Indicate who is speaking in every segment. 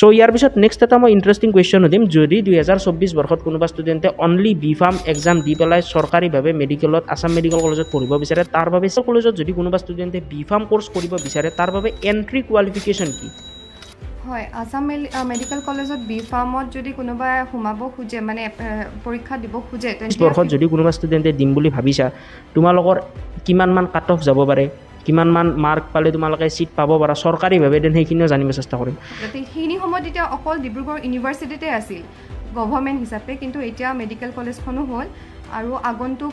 Speaker 1: চ' ইয়াৰ পিছত নেক্সট এটা মই ইণ্টাৰেষ্টিং কুৱেশ্যন সুধিম যদি দুহেজাৰ চৌব্বিছ বৰ্ষত কোনোবা ষ্টুডেণ্টে অনলি বি ফাৰ্ম এক্সাম দি পেলাই চৰকাৰীভাৱে মেডিকেলত আছাম মেডিকেল কলেজত পঢ়িব বিচাৰে তাৰ বাবে কলেজত যদি কোনোবা ষ্টুডেণ্টে বি ফাৰ্ম কৰ্চ কৰিব বিচাৰে তাৰ বাবে এণ্ট্ৰি কোৱালিফিকেশ্যন কি
Speaker 2: হয় আছাম মেডিকেল কলেজত বি ফাৰ্মত যদি কোনোবাই সোমাব খোজে মানে পৰীক্ষা দিব খোজে বৰ্ষত
Speaker 1: যদি কোনোবা ষ্টুডেণ্টে দিম বুলি ভাবিছা তোমালোকৰ কিমানমান কাট অফ যাব পাৰে কিমানমান মাৰ্ক পালে তোমালোকে চিট পাব পাৰা চৰকাৰীভাৱে দেন সেইখিনিও জানিব চেষ্টা কৰিম
Speaker 2: সেইখিনি সময়ত এতিয়া অকল ডিব্ৰুগড় ইউনিভাৰ্চিটিতে আছিল গভৰ্ণমেণ্ট হিচাপে কিন্তু এতিয়া মেডিকেল কলেজখনো হ'ল আৰু আগন্তুক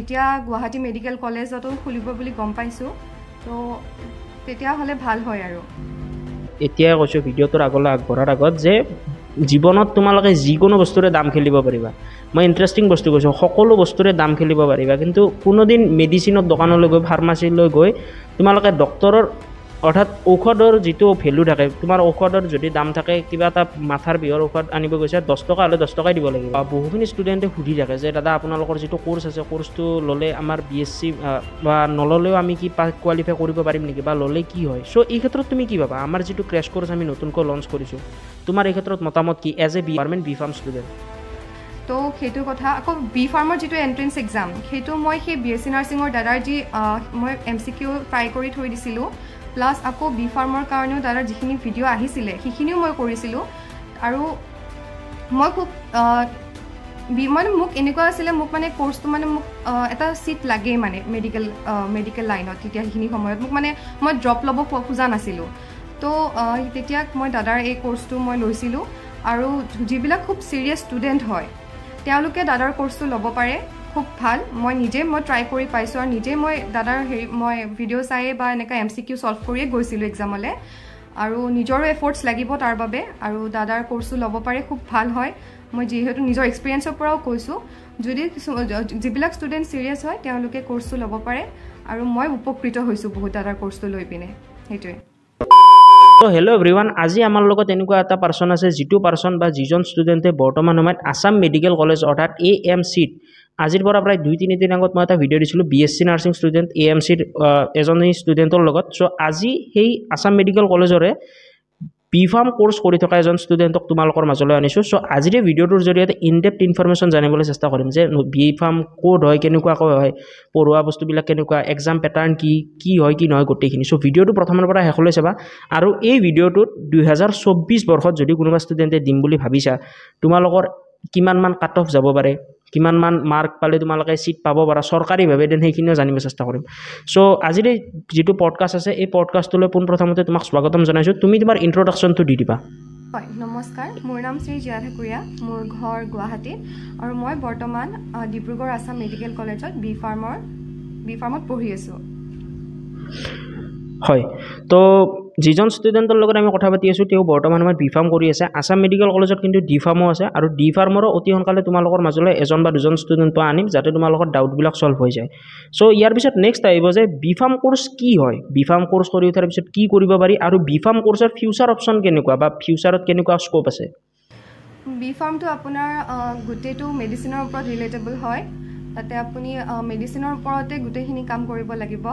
Speaker 2: এতিয়া গুৱাহাটী মেডিকেল কলেজতো খুলিব বুলি গম পাইছোঁ ত' তেতিয়াহ'লে ভাল হয় আৰু
Speaker 1: এতিয়াই কৈছোঁ ভিডিঅ'টোৰ আগলৈ আগবঢ়াৰ আগত যে জীৱনত তোমালোকে যিকোনো বস্তুৰে দাম খেলিব পাৰিবা মই ইণ্টাৰেষ্টিং বস্তু কৈছোঁ সকলো বস্তুৰে দাম খেলিব পাৰিবা কিন্তু কোনোদিন মেডিচিনৰ দোকানলৈ গৈ ফাৰ্মাচীলৈ গৈ তোমালোকে ডক্তৰৰ অৰ্থাৎ ঔষধৰ যিটো ভেল্যু থাকে তোমাৰ ঔষধৰ যদি দাম থাকে কিবা এটা মাথাৰ বিহৰ ঔষধ আনিব গৈছে দহ টকা হ'লে দহ টকাই দিব লাগিব বহুখিনি ষ্টুডেণ্টে সুধি থাকে যে দাদা আপোনালোকৰ যিটো কোৰ্চ আছে কোৰ্চটো ল'লে আমাৰ বি এছ চি বা নল'লেও আমি কি পা কোৱালিফাই কৰিব পাৰিম নেকি বা ল'লে কি হয় চ' এই ক্ষেত্ৰত তুমি কি ভাবা আমাৰ যিটো ক্ৰেছ কোৰ্চ আমি নতুনকৈ লঞ্চ কৰিছোঁ তোমাৰ এই ক্ষেত্ৰত মতামত কি as a B government B pharm student
Speaker 2: তো সেইটো কথা আকৌ বি ফাৰ্মৰ যিটো এণ্ট্ৰেঞ্চ এক্সাম সেইটো মই সেই বি এছ চি নাৰ্ছিঙৰ দাদাৰ যি মই এম চি কিউ ট্ৰাই কৰি থৈ দিছিলোঁ প্লাছ আকৌ বি ফাৰ্মৰ কাৰণেও দাদাৰ যিখিনি ভিডিঅ' আহিছিলে সেইখিনিও মই কৰিছিলোঁ আৰু মই খুব মানে মোক এনেকুৱা আছিলে মোক মানে কোৰ্চটো মানে মোক এটা ছিট লাগেই মানে মেডিকেল মেডিকেল লাইনত তেতিয়া সেইখিনি সময়ত মোক মানে মই ড্ৰপ ল'ব খোজা নাছিলোঁ তো তেতিয়া মই দাদাৰ এই কোৰ্চটো মই লৈছিলোঁ আৰু যিবিলাক খুব ছিৰিয়াছ ষ্টুডেণ্ট হয় তেওঁলোকে দাদাৰ কোৰ্চটো ল'ব পাৰে খুব ভাল মই নিজেই মই ট্ৰাই কৰি পাইছোঁ আৰু নিজে মই দাদাৰ হেৰি মই ভিডিঅ' চাই বা এনেকৈ এম চি কিউ ছল্ভ কৰিয়ে গৈছিলোঁ এক্সামলৈ আৰু নিজৰো এফৰ্টছ লাগিব তাৰ বাবে আৰু দাদাৰ কোৰ্চটো ল'ব পাৰে খুব ভাল হয় মই যিহেতু নিজৰ এক্সপিৰিয়েঞ্চৰ পৰাও কৈছোঁ যদি কিছু যিবিলাক ষ্টুডেণ্ট ছিৰিয়াছ হয় তেওঁলোকে ক'ৰ্চটো ল'ব পাৰে আৰু মই উপকৃত হৈছোঁ বহুত দাদাৰ কোৰ্চটো লৈ পিনে সেইটোৱে
Speaker 1: ত' হেল্ল' এভৰিৱান আজি আমাৰ লগত এনেকুৱা এটা পাৰ্চন আছে যিটো পাৰ্চন বা যিজন ষ্টুডেণ্টে বৰ্তমান সময়ত আছাম মেডিকেল কলেজ অৰ্থাৎ এ এম চিত আজিৰ পৰা প্ৰায় দুই তিনিদিন আগত মই এটা ভিডিঅ' দিছিলোঁ B S C nursing student A M চিৰ এজনী ষ্টুডেণ্টৰ লগত চ' আজি সেই আছাম মেডিকেল কলেজৰে বি ফাৰ্ম কৰ্ছ কৰি থকা এজন ষ্টুডেণ্টক তোমালোকৰ মাজলৈ আনিছোঁ চ' আজিৰে ভিডিঅ'টোৰ জৰিয়তে ইনডেপ্ট ইনফৰ্মেশ্যন জানিবলৈ চেষ্টা কৰিম যে বি ফাৰ্ম ক'ত হয় কেনেকুৱাকৈ হয় পঢ়োৱা বস্তুবিলাক কেনেকুৱা এক্সাম পেটাৰ্ণ কি কি হয় কি নহয় গোটেইখিনি চ' ভিডিঅ'টো প্ৰথমৰ পৰা শেষলৈ চাবা আৰু এই ভিডিঅ'টোত দুহেজাৰ চৌব্বিছ বৰ্ষত যদি কোনোবা ষ্টুডেণ্টে দিম বুলি ভাবিছা তোমালোকৰ কিমানমান কাট অফ যাব পাৰে কিমানমান মাৰ্ক পালে তোমালোকে ছিট পাব পাৰা চৰকাৰীভাৱে এদিন সেইখিনিও জানিব চেষ্টা কৰিম চ' আজিৰ যিটো পডকাষ্ট আছে এই পডকাষ্টটোলৈ পোনপ্ৰথমতে তোমাক স্বাগতম জনাইছোঁ তুমি তোমাৰ ইণ্ট্ৰডাকশ্যনটো দি দিবা
Speaker 2: হয় নমস্কাৰ মোৰ নাম শ্ৰী জীয়া ঠাকুৰীয়া মোৰ ঘৰ গুৱাহাটীত আৰু মই বৰ্তমান ডিব্ৰুগড় আছাম মেডিকেল কলেজত বি ফাৰ্মৰ বি ফাৰ্মত পঢ়ি আছোঁ
Speaker 1: হয় ত' যিজন ষ্টুডেণ্টৰ লগত আমি কথা পাতি আছোঁ তেওঁ বৰ্তমান সময়ত বি ফাৰ্ম কৰি আছে আছাম মেডিকেল কলেজত কিন্তু ডি ফাৰ্মো আছে আৰু ডি ফাৰ্মৰো অতি সোনকালে তোমালোকৰ মাজলৈ এজন বা দুজন ষ্টুডেণ্ট পৰা আনিম যাতে তোমালোকৰ ডাউটবিলাক ছল্ভ হৈ যায় চ' ইয়াৰ পিছত নেক্সট আহিব যে বি ফাৰ্ম কোৰ্চ কি হয় বি ফাৰ্ম কোৰ্চ কৰি উঠাৰ পিছত কি কৰিব পাৰি আৰু বি ফাৰ্ম কোৰ্চৰ ফিউচাৰ অপশ্যন কেনেকুৱা বা ফিউচাৰত কেনেকুৱা স্ক'প আছে
Speaker 2: বি ফাৰ্মটো আপোনাৰ গোটেইটো মেডিচিনৰ ওপৰত ৰিলেটেবল হয় তাতে আপুনি মেডিচিনৰ ওপৰতে গোটেইখিনি কাম কৰিব লাগিব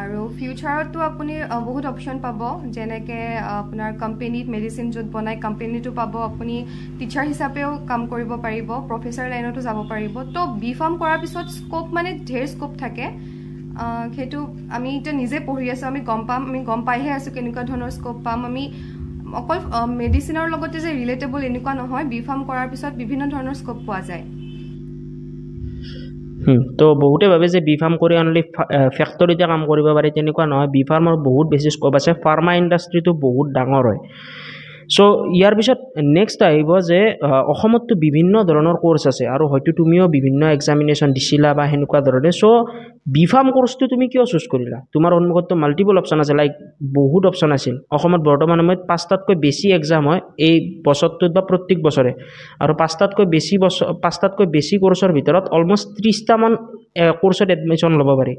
Speaker 2: আৰু ফিউচাৰততো আপুনি বহুত অপশ্যন পাব যেনেকৈ আপোনাৰ কোম্পেনীত মেডিচিন য'ত বনাই কোম্পেনীটো পাব আপুনি টিচাৰ হিচাপেও কাম কৰিব পাৰিব প্ৰফেচাৰ লাইনতো যাব পাৰিব তো বি ফাৰ্ম কৰাৰ পিছত স্ক'প মানে ঢেৰ স্ক'প থাকে সেইটো আমি এতিয়া নিজে পঢ়ি আছোঁ আমি গম পাম আমি গম পাইহে আছোঁ কেনেকুৱা ধৰণৰ স্ক'প পাম আমি অকল মেডিচিনৰ লগতে যে ৰিলেটেবল এনেকুৱা নহয় বি ফাৰ্ম কৰাৰ পিছত বিভিন্ন ধৰণৰ স্ক'প পোৱা যায়
Speaker 1: তো বহুতে ভাবে যে বি ফাৰ্ম কৰি অনলি ফেক্টৰীতে কাম কৰিব পাৰি তেনেকুৱা নহয় বি ফাৰ্মৰ বহুত বেছি স্ক'প আছে ফাৰ্মা ইণ্ডাষ্ট্ৰীটো বহুত ডাঙৰ হয় চ' ইয়াৰ পিছত নেক্সট আহিব যে অসমততো বিভিন্ন ধৰণৰ কোৰ্চ আছে আৰু হয়তো তুমিও বিভিন্ন এক্সামিনেশ্যন দিছিলা বা সেনেকুৱা ধৰণে চ' বিফাম কোৰ্চটো তুমি কিয় চুজ কৰিলা তোমাৰ সন্মুখততো মাল্টিপল অপশ্যন আছে লাইক বহুত অপশ্যন আছিল অসমত বৰ্তমান সময়ত পাঁচটাতকৈ বেছি এক্সাম হয় এই বছৰটোত বা প্ৰত্যেক বছৰে আৰু পাঁচটাতকৈ বেছি বছৰ পাঁচটাতকৈ বেছি কোৰ্চৰ ভিতৰত অলমষ্ট ত্ৰিছটামান কোৰ্চত এডমিশ্যন ল'ব পাৰি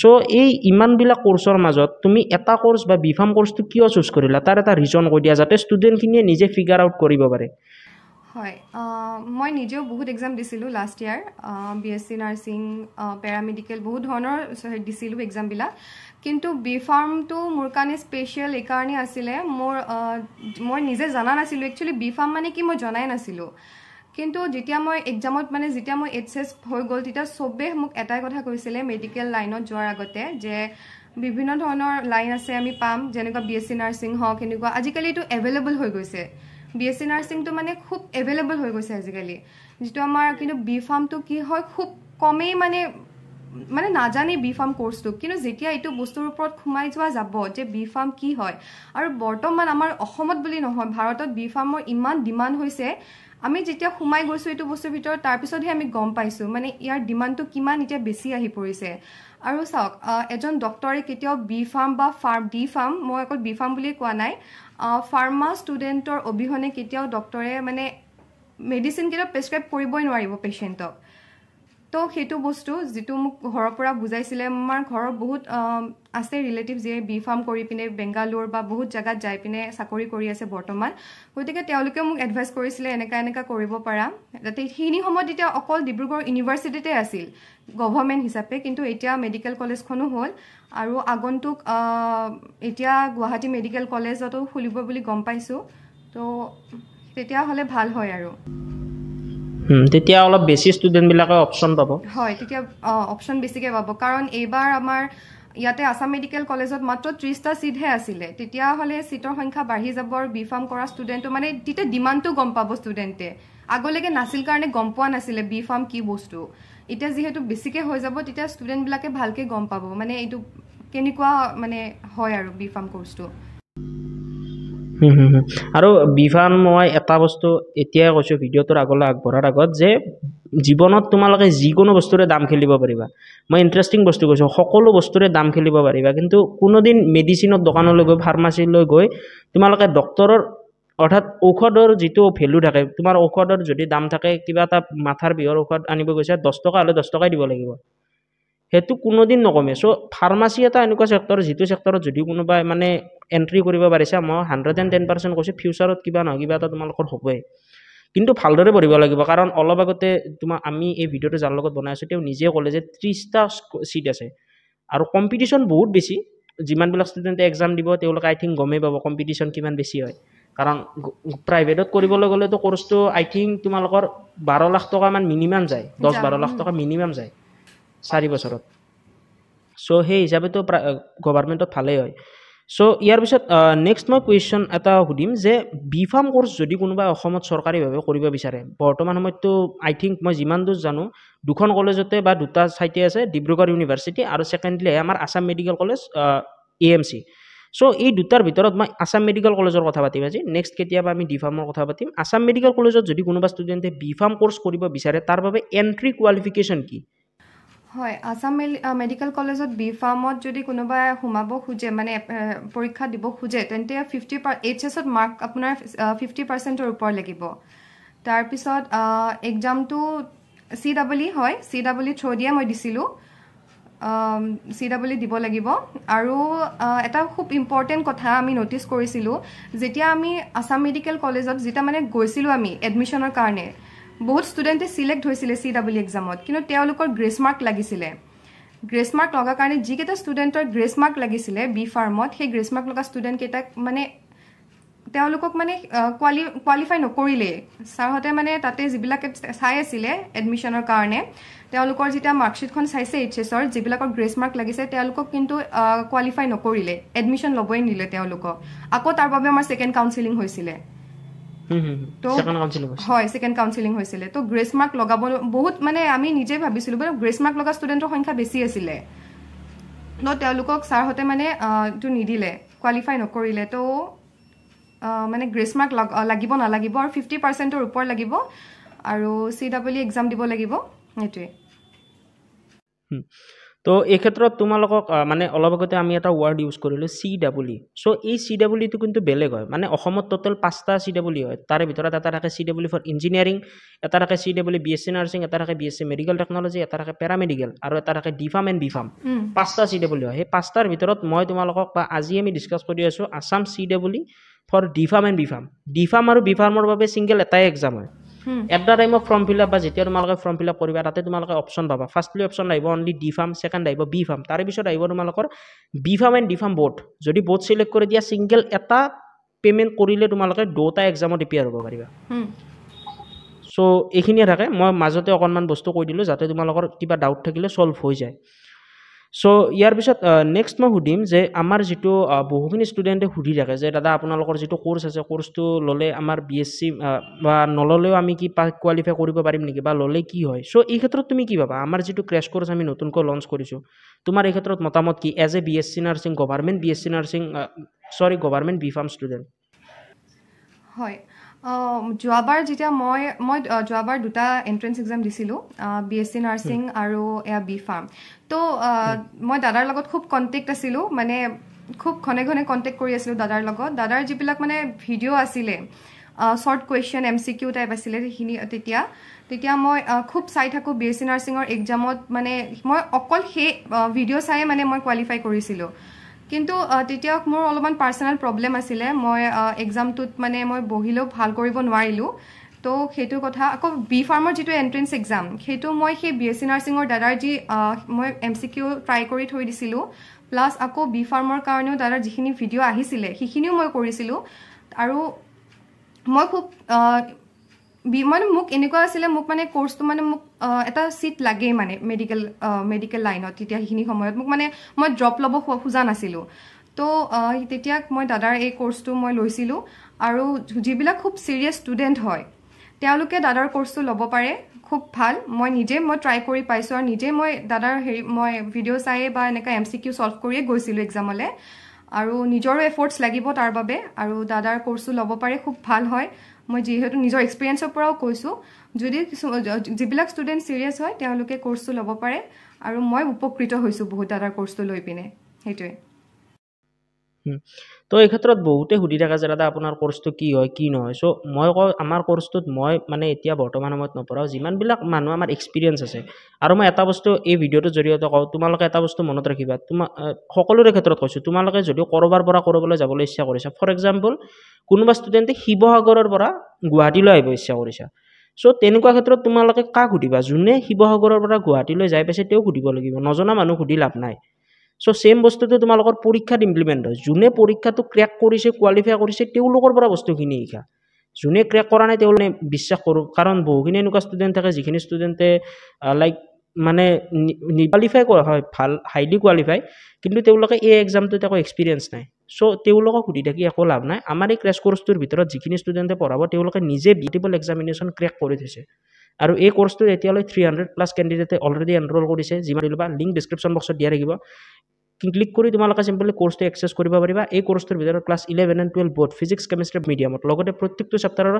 Speaker 1: চ' এই ইমানবিলাক কোৰ্চৰ মাজত তুমি এটা কোৰ্চ বা বিফাম কোৰ্চটো কিয় চুজ কৰিলা তাৰ এটা ৰিজন কৈ দিয়া যাতে ষ্টুডেণ্টখিনিয়ে নিজে ফিগাৰ আউট কৰিব পাৰে
Speaker 2: হয় মই নিজেও বহুত এক্সাম দিছিলোঁ last year B S C nursing paramedical বহুত ধৰণৰ দিছিলোঁ এক্সামবিলাক কিন্তু বি ফাৰ্মটো মোৰ কাৰণে স্পেচিয়েল এইকাৰণেই আছিলে মোৰ মই নিজে জনা নাছিলোঁ একচুৱেলি বি ফাৰ্ম মানে কি মই জনাই নাছিলোঁ কিন্তু যেতিয়া মই এক্সামত মানে যেতিয়া মই এইচ এছ হৈ গ'ল তেতিয়া চবে মোক এটাই কথা কৈছিলে মেডিকেল লাইনত যোৱাৰ আগতে যে বিভিন্ন ধৰণৰ লাইন আছে আমি পাম যেনেকুৱা বি এছ চি নাৰ্ছিং হওক এনেকুৱা আজিকালি এইটো এভেইলেবল হৈ গৈছে বি এছ চি নাৰ্ছিংটো মানে খুব এভেইলেবল হৈ গৈছে আজিকালি যিটো আমাৰ কিন্তু বি ফাৰ্মটো কি হয় খুব কমেই মানে মানে নাজানেই বি ফাৰ্ম কৰ্চটো কিন্তু যেতিয়া এইটো বস্তুৰ ওপৰত সোমাই যোৱা যাব যে বি ফাৰ্ম কি হয় আৰু বৰ্তমান আমাৰ অসমত বুলি নহয় ভাৰতত বি ফাৰ্মৰ ইমান ডিমাণ্ড হৈছে আমি যেতিয়া সোমাই গৈছোঁ এইটো বস্তুৰ ভিতৰত তাৰপিছতহে আমি গম পাইছোঁ মানে ইয়াৰ ডিমাণ্ডটো কিমান এতিয়া বেছি আহি পৰিছে আৰু চাওক এজন ডক্টৰে কেতিয়াও বি ফাৰ্ম বা ফাৰ্ম ডি ফাৰ্ম মই অকল বি ফাৰ্ম বুলিয়ে কোৱা নাই ফাৰ্মা ষ্টুডেণ্টৰ অবিহনে কেতিয়াও ডক্টৰে মানে মেডিচিন কেতিয়াও প্ৰেছক্ৰাইব কৰিবই নোৱাৰিব পেচেণ্টক তো সেইটো বস্তু যিটো মোক ঘৰৰ পৰা বুজাইছিলে আমাৰ ঘৰৰ বহুত আছে ৰিলেটিভ যিয়ে বি ফাৰ্ম কৰি পিনে বেংগালোৰ বা বহুত জেগাত যাই পিনে চাকৰি কৰি আছে বৰ্তমান গতিকে তেওঁলোকেও মোক এডভাইচ কৰিছিলে এনেকুৱা এনেকুৱা কৰিব পাৰা যাতে সেইখিনি সময়ত এতিয়া অকল ডিব্ৰুগড় ইউনিভাৰ্চিটিতে আছিল গভৰ্ণমেণ্ট হিচাপে কিন্তু এতিয়া মেডিকেল কলেজখনো হ'ল আৰু আগন্তুক এতিয়া গুৱাহাটী মেডিকেল কলেজতো খুলিব বুলি গম পাইছোঁ তো তেতিয়াহ'লে ভাল হয় আৰু
Speaker 1: তেতিয়া অলপ বেছি ষ্টুডেণ্টবিলাকে অপশ্যন পাব
Speaker 2: হয় তেতিয়া অপশ্যন বেছিকৈ পাব কাৰণ এইবাৰ আমাৰ ইয়াতে আছাম মেডিকেল কলেজত মাত্ৰ ত্ৰিছটা ছিটহে আছিলে তেতিয়াহ'লে ছিটৰ সংখ্যা বাঢ়ি যাব আৰু বি ফাৰ্ম কৰা ষ্টুডেণ্টো মানে তেতিয়া ডিমাণ্ডটো গম পাব ষ্টুডেণ্টে আগলৈকে নাছিল কাৰণে গম পোৱা নাছিলে বি ফাৰ্ম কি বস্তু এতিয়া যিহেতু বেছিকৈ হৈ যাব তেতিয়া ষ্টুডেণ্টবিলাকে ভালকৈ গম পাব মানে এইটো কেনেকুৱা মানে হয় আৰু বি ফাৰ্ম কোৰ্চটো
Speaker 1: আৰু বিভান মই এটা বস্তু এতিয়াই কৈছোঁ ভিডিঅ'টোৰ আগলৈ আগবঢ়াৰ আগত যে জীৱনত তোমালোকে যিকোনো বস্তুৰে দাম খেলিব পাৰিবা মই ইণ্টাৰেষ্টিং বস্তু কৈছোঁ সকলো বস্তুৰে দাম খেলিব পাৰিবা কিন্তু কোনোদিন মেডিচিনৰ দোকানলৈ গৈ ফাৰ্মাচীলৈ গৈ তোমালোকে ডক্তৰৰ অৰ্থাৎ ঔষধৰ যিটো ভেলু থাকে তোমাৰ ঔষধৰ যদি দাম থাকে কিবা এটা মাথাৰ বিহৰ ঔষধ আনিব গৈছে দহ টকা হ'লে দহ টকাই দিব লাগিব সেইটো কোনোদিন নকমে চ' ফাৰ্মাচী এটা এনেকুৱা চেক্টৰ যিটো চেক্টৰত যদি কোনোবাই মানে এণ্ট্ৰি কৰিব পাৰিছা মই হাণ্ড্ৰেড এণ্ড টেন পাৰ্চেণ্ট কৈছোঁ ফিউচাৰত কিবা নহয় কিবা এটা তোমালোকৰ হ'বই কিন্তু ভালদৰে পঢ়িব লাগিব কাৰণ অলপ আগতে তোমাৰ আমি এই ভিডিঅ'টো যাৰ লগত বনাই আছোঁ তেওঁ নিজে ক'লে যে ত্ৰিছটা চিট আছে আৰু কম্পিটিশ্যন বহুত বেছি যিমানবিলাক ষ্টুডেণ্টে এক্সাম দিব তেওঁলোকে আই থিংক গমেই পাব কম্পিটিশ্যন কিমান বেছি হয় কাৰণ প্ৰাইভেটত কৰিবলৈ গ'লেতো কৰ্চটো আই থিংক তোমালোকৰ বাৰ লাখ টকামান মিনিমাম যায় দহ বাৰ লাখ টকা মিনিমাম যায় চাৰি বছৰত চ' সেই হিচাপেতো প্ৰা গভাৰ্মেণ্টত ভালেই হয় চ' ইয়াৰ পিছত নেক্সট মই কুৱেশ্যন এটা সুধিম যে বি ফাৰ্ম কৰ্চ যদি কোনোবাই অসমত চৰকাৰীভাৱে কৰিব বিচাৰে বৰ্তমান সময়ততো আই থিংক মই যিমান দূৰ জানো দুখন কলেজতে বা দুটা ঠাইতে আছে ডিব্ৰুগড় ইউনিভাৰ্চিটি আৰু ছেকেণ্ডলিহে আমাৰ Assam medical college A M C so' এই দুটাৰ ভিতৰত মই আছাম মেডিকেল কলেজৰ কথা পাতিম আজি নেক্সট কেতিয়াবা আমি ডি ফাৰ্মৰ কথা পাতিম আছাম মেডিকেল কলেজত যদি কোনোবা ষ্টুডেণ্টে বি ফাৰ্ম কৰ্চ কৰিব বিচাৰে তাৰ বাবে এণ্ট্ৰি কোৱালিফিকেশ্যন কি
Speaker 2: হয় আসাম মেডিকেল কলেজত বি ফাৰ্মত যদি কোনোবাই সোমাব খোজে মানে পৰীক্ষা দিব খোজে তেন্তে ফিফটি এইচ এছত মাৰ্ক আপোনাৰ ফিফটি পাৰ্চেণ্টৰ ওপৰ লাগিব তাৰপিছত এক্সামটো চি ডাবল ই হয় চি ডাবল ই থ্ৰ দিয়ে মই দিছিলোঁ চি ডাবল ই দিব লাগিব আৰু এটা খুব ইম্পৰ্টেণ্ট কথা আমি ন'টিচ কৰিছিলোঁ যেতিয়া আমি আসাম মেডিকেল কলেজত যেতিয়া মানে গৈছিলোঁ আমি এডমিশ্যনৰ কাৰণে বহুত ষ্টুডেণ্টে চিলেক্ট হৈছিলে চি ডাব্লিউ এক্সামত কিন্তু তেওঁলোকৰ গ্ৰেছ মাৰ্ক লাগিছিলে গ্ৰেছ মাৰ্ক লগাৰ কাৰণে যিকেইটা ষ্টুডেণ্টৰ গ্ৰেছ মাৰ্ক লাগিছিলে বি ফাৰ্মত সেই গ্ৰেছ মাৰ্ক লগা ষ্টুডেণ্টকেইটাক মানে তেওঁলোকক মানে কোৱালি কোৱালিফাই নকৰিলেই ছাৰহঁতে মানে তাতে যিবিলাকে চাই আছিলে এডমিশ্যনৰ কাৰণে তেওঁলোকৰ যেতিয়া মাৰ্কশ্বিটখন চাইছে এইচ এছৰ যিবিলাকৰ গ্ৰেছ মাৰ্ক লাগিছে তেওঁলোকক কিন্তু কোৱালিফাই নকৰিলে এডমিশ্যন ল'বই নিলে তেওঁলোকক আকৌ তাৰ বাবে আমাৰ ছেকেণ্ড কাউন্সিলিং হৈছিলে হয় ছেকেণ্ড কাউন্সিলিং হৈছিলে ত' গ্ৰেছ মাৰ্ক লগাব বহুত মানে আমি নিজে ভাবিছিলোঁ বাৰু গ্ৰেছ মাৰ্ক লগা ষ্টুডেণ্টৰ সংখ্যা বেছি আছিলে ত' তেওঁলোকক ছাৰহঁতে মানে এইটো নিদিলে কোৱালিফাই নকৰিলে ত' মানে গ্ৰেছ মাৰ্ক লাগিব নালাগিব আৰু ফিফটি পাৰ্চেণ্টৰ ওপৰত লাগিব আৰু চি ডাব্লিউ এক্সাম দিব লাগিব সেইটোৱে
Speaker 1: তো এই ক্ষেত্ৰত তোমালোকক মানে অলপ আগতে আমি এটা ৱৰ্ড ইউজ কৰিলোঁ চি ই চ' এই চি ডাবুল ইটো কিন্তু বেলেগ হয় মানে অসমত টোটেল পাঁচটা চি ডাব্লি হয় তাৰে ভিতৰত এটা থাকে চি ডাব্লি ফৰ ইঞ্জিনিয়াৰিং এটা থাকে C W B S C nursing এটা থাকে B S C medical technology এটা থাকে পেৰামেডিকেল আৰু এটা থাকে D D pharm and B pharm পাঁচটা চি ডাব্লি হয় সেই পাঁচটাৰ ভিতৰত মই তোমালোকক বা আজি আমি ডিছকাছ কৰি আছোঁ Assam C W for D D pharm and B pharm D pharm আৰু বি ফাৰ্মৰ বাবে ছিংগল এটাই এক্সাম হয় এট দা টাইমত ফৰ্ম ফিল আপ বা যেতিয়া তোমালোকে ফৰ্ম ফিল আপ কৰিবা তাতে তোমালোকে অপশ্যন পাবা ফাৰ্ষ্টলি অপশ্যন আহিব অনলি ডি ফাৰ্ম ছেকেণ্ড আহিব বি ফাৰ্ম তাৰ পিছত আহিব তোমালোকৰ B pharm and D pharm board যদি বৰ্ড চিলেক্ট কৰি দিয়া ছিংগল এটা পে'মেণ্ট কৰিলে তোমালোকে দুটা এক্সামত এপিয়াৰ হ'ব পাৰিবা চ' hmm. এইখিনিয়ে থাকে মই মাজতে অকণমান বস্তু কৈ দিলোঁ যাতে তোমালোকৰ কিবা ডাউট থাকিলে ছল্ভ হৈ যায় চ' ইয়াৰ পিছত নেক্সট মই সুধিম যে আমাৰ যিটো বহুখিনি ষ্টুডেণ্টে সুধি থাকে যে দাদা আপোনালোকৰ যিটো ক'ৰ্চ আছে ক'ৰ্চটো ল'লে আমাৰ বি এছ চি বা নল'লেও আমি কি পা কোৱালিফাই কৰিব পাৰিম নেকি বা ল'লে কি হয় চ' এই ক্ষেত্ৰত তুমি কি ভাবা আমাৰ যিটো ক্ৰেছ ক'ৰ্চ আমি নতুনকৈ লঞ্চ কৰিছোঁ তোমাৰ এই ক্ষেত্ৰত মতামত কি as a B S C nursing government B S C nursing sorry government B pharm student
Speaker 2: হয় যোৱাবাৰ যেতিয়া মই মই যোৱাবাৰ দুটা এণ্ট্ৰেঞ্চ এক্সাম দিছিলোঁ বি এছ চি নাৰ্ছিং আৰু এয়া বি ফাৰ্ম তো মই দাদাৰ লগত খুব কণ্টেক্ট আছিলোঁ মানে খুব ঘনে ঘনে কণ্টেক্ট কৰি আছিলোঁ দাদাৰ লগত দাদাৰ যিবিলাক মানে ভিডিঅ' আছিলে short question M C Q type আছিলে সেইখিনি তেতিয়া তেতিয়া মই খুব চাই থাকোঁ বি এছ চি নাৰ্ছিঙৰ এক্সামত মানে মই অকল সেই ভিডিঅ' চায়ে মানে মই কোৱালিফাই কৰিছিলোঁ কিন্তু তেতিয়া মোৰ অলপমান পাৰ্চনেল প্ৰব্লেম আছিলে মই এক্সামটোত মানে মই বহিলেও ভাল কৰিব নোৱাৰিলোঁ তো সেইটো কথা আকৌ বি ফাৰ্মৰ যিটো এণ্ট্ৰেঞ্চ এক্সাম সেইটো মই সেই বি এছ চি নাৰ্ছিঙৰ দাদাৰ যি মই এম চি কিউ ট্ৰাই কৰি থৈ দিছিলোঁ প্লাছ আকৌ বি ফাৰ্মৰ কাৰণেও দাদাৰ যিখিনি ভিডিঅ' আহিছিলে সেইখিনিও মই কৰিছিলোঁ আৰু মই খুব মানে মোক এনেকুৱা আছিলে মোক মানে কোৰ্চটো মানে মোক এটা ছিট লাগেই মানে মেডিকেল মেডিকেল লাইনত তেতিয়া সেইখিনি সময়ত মোক মানে মই ড্ৰপ ল'ব খোজা নাছিলোঁ তো তেতিয়া মই দাদাৰ এই ক'ৰ্চটো মই লৈছিলোঁ আৰু যিবিলাক খুব ছিৰিয়াছ ষ্টুডেণ্ট হয় তেওঁলোকে দাদাৰ কোৰ্চটো ল'ব পাৰে খুব ভাল মই নিজে মই ট্ৰাই কৰি পাইছোঁ আৰু নিজে মই দাদাৰ হেৰি মই ভিডিঅ' চায়ে বা এনেকুৱা এম চি কিউ ছল্ভ কৰিয়ে গৈছিলোঁ এক্সামলৈ আৰু নিজৰো এফৰ্টছ লাগিব তাৰ বাবে আৰু দাদাৰ কোৰ্চটো ল'ব পাৰে খুব ভাল হয় মই যিহেতু নিজৰ এক্সপিৰিয়েঞ্চৰ পৰাও কৈছোঁ যদি কিছু যিবিলাক ষ্টুডেণ্ট ছিৰিয়াছ হয় তেওঁলোকে কৰ্চটো ল'ব পাৰে আৰু মই উপকৃত হৈছোঁ বহুত দাদাৰ কৰ্চটো লৈ পিনে সেইটোৱে
Speaker 1: তো এই ক্ষেত্ৰত বহুতে সুধি থাকে যে দাদা আপোনাৰ কোৰ্চটো কি হয় কি নহয় চ' মই কওঁ আমাৰ কোৰ্চটোত মই মানে এতিয়া বৰ্তমান সময়ত নপঢ়াওঁ যিমানবিলাক মানুহ আমাৰ এক্সপিৰিয়েঞ্চ আছে আৰু মই এটা বস্তু এই ভিডিঅ'টোৰ জৰিয়তে কওঁ তোমালোকে এটা বস্তু মনত ৰাখিবা তোমাৰ সকলোৰে ক্ষেত্ৰত কৈছোঁ তোমালোকে যদি ক'ৰবাৰ পৰা ক'ৰবালৈ যাবলৈ ইচ্ছা কৰিছা ফৰ এক্সাম্পল কোনোবা ষ্টুডেণ্টে শিৱসাগৰৰ পৰা গুৱাহাটীলৈ আহিব ইচ্ছা কৰিছা চ' তেনেকুৱা ক্ষেত্ৰত তোমালোকে কাক সুধিবা যোনে শিৱসাগৰৰ পৰা গুৱাহাটীলৈ যাই পাইছে তেওঁ সুধিব লাগিব নজনা মানুহ সুধি লাভ নাই চ' ছেম বস্তুটো তোমালোকৰ পৰীক্ষাত ইমপ্লিমেণ্ট হয় যোনে পৰীক্ষাটো ক্ৰেক কৰিছে কোৱালিফাই কৰিছে তেওঁলোকৰ পৰা বস্তুখিনি শিকা যোনে ক্ৰেক কৰা নাই তেওঁলোকে বিশ্বাস কৰোঁ কাৰণ বহুখিনি এনেকুৱা ষ্টুডেণ্ট থাকে যিখিনি ষ্টুডেণ্টে লাইক মানে কোৱালিফাই কৰা হয় ভাল হাইলি কোৱালিফাই কিন্তু তেওঁলোকে এই এক্সামটোত একো এক্সপিৰিয়েঞ্চ নাই চ' তেওঁলোকক সুধি থাকি একো লাভ নাই আমাৰ এই ক্ৰেছ কোৰ্চটোৰ ভিতৰত যিখিনি ষ্টুডেণ্টে পঢ়াব তেওঁলোকে নিজে বিউটিফুল এক্সামিনেশ্যন ক্ৰেক কৰি থৈছে আৰু এই কোৰ্চটো এতিয়ালৈ থ্ৰী হাণ্ড্ৰেড প্লাছ কেণ্ডিডেটে অলৰেডি এনৰোল কৰিছে যিমান ল'বা লিংক ডিছক্ৰিপশ্যন বক্সত দিয়া থাকিব ক্লিক কৰি তোমালোকে চিম্পলি কোৰ্চটো একচেছ কৰিব পাৰিবা এই কোৰ্চটোৰ ভিতৰত class eleven and twelve board physics chemistry মিডিয়ামত লগতে প্ৰত্যেকটো চেপ্টাৰৰ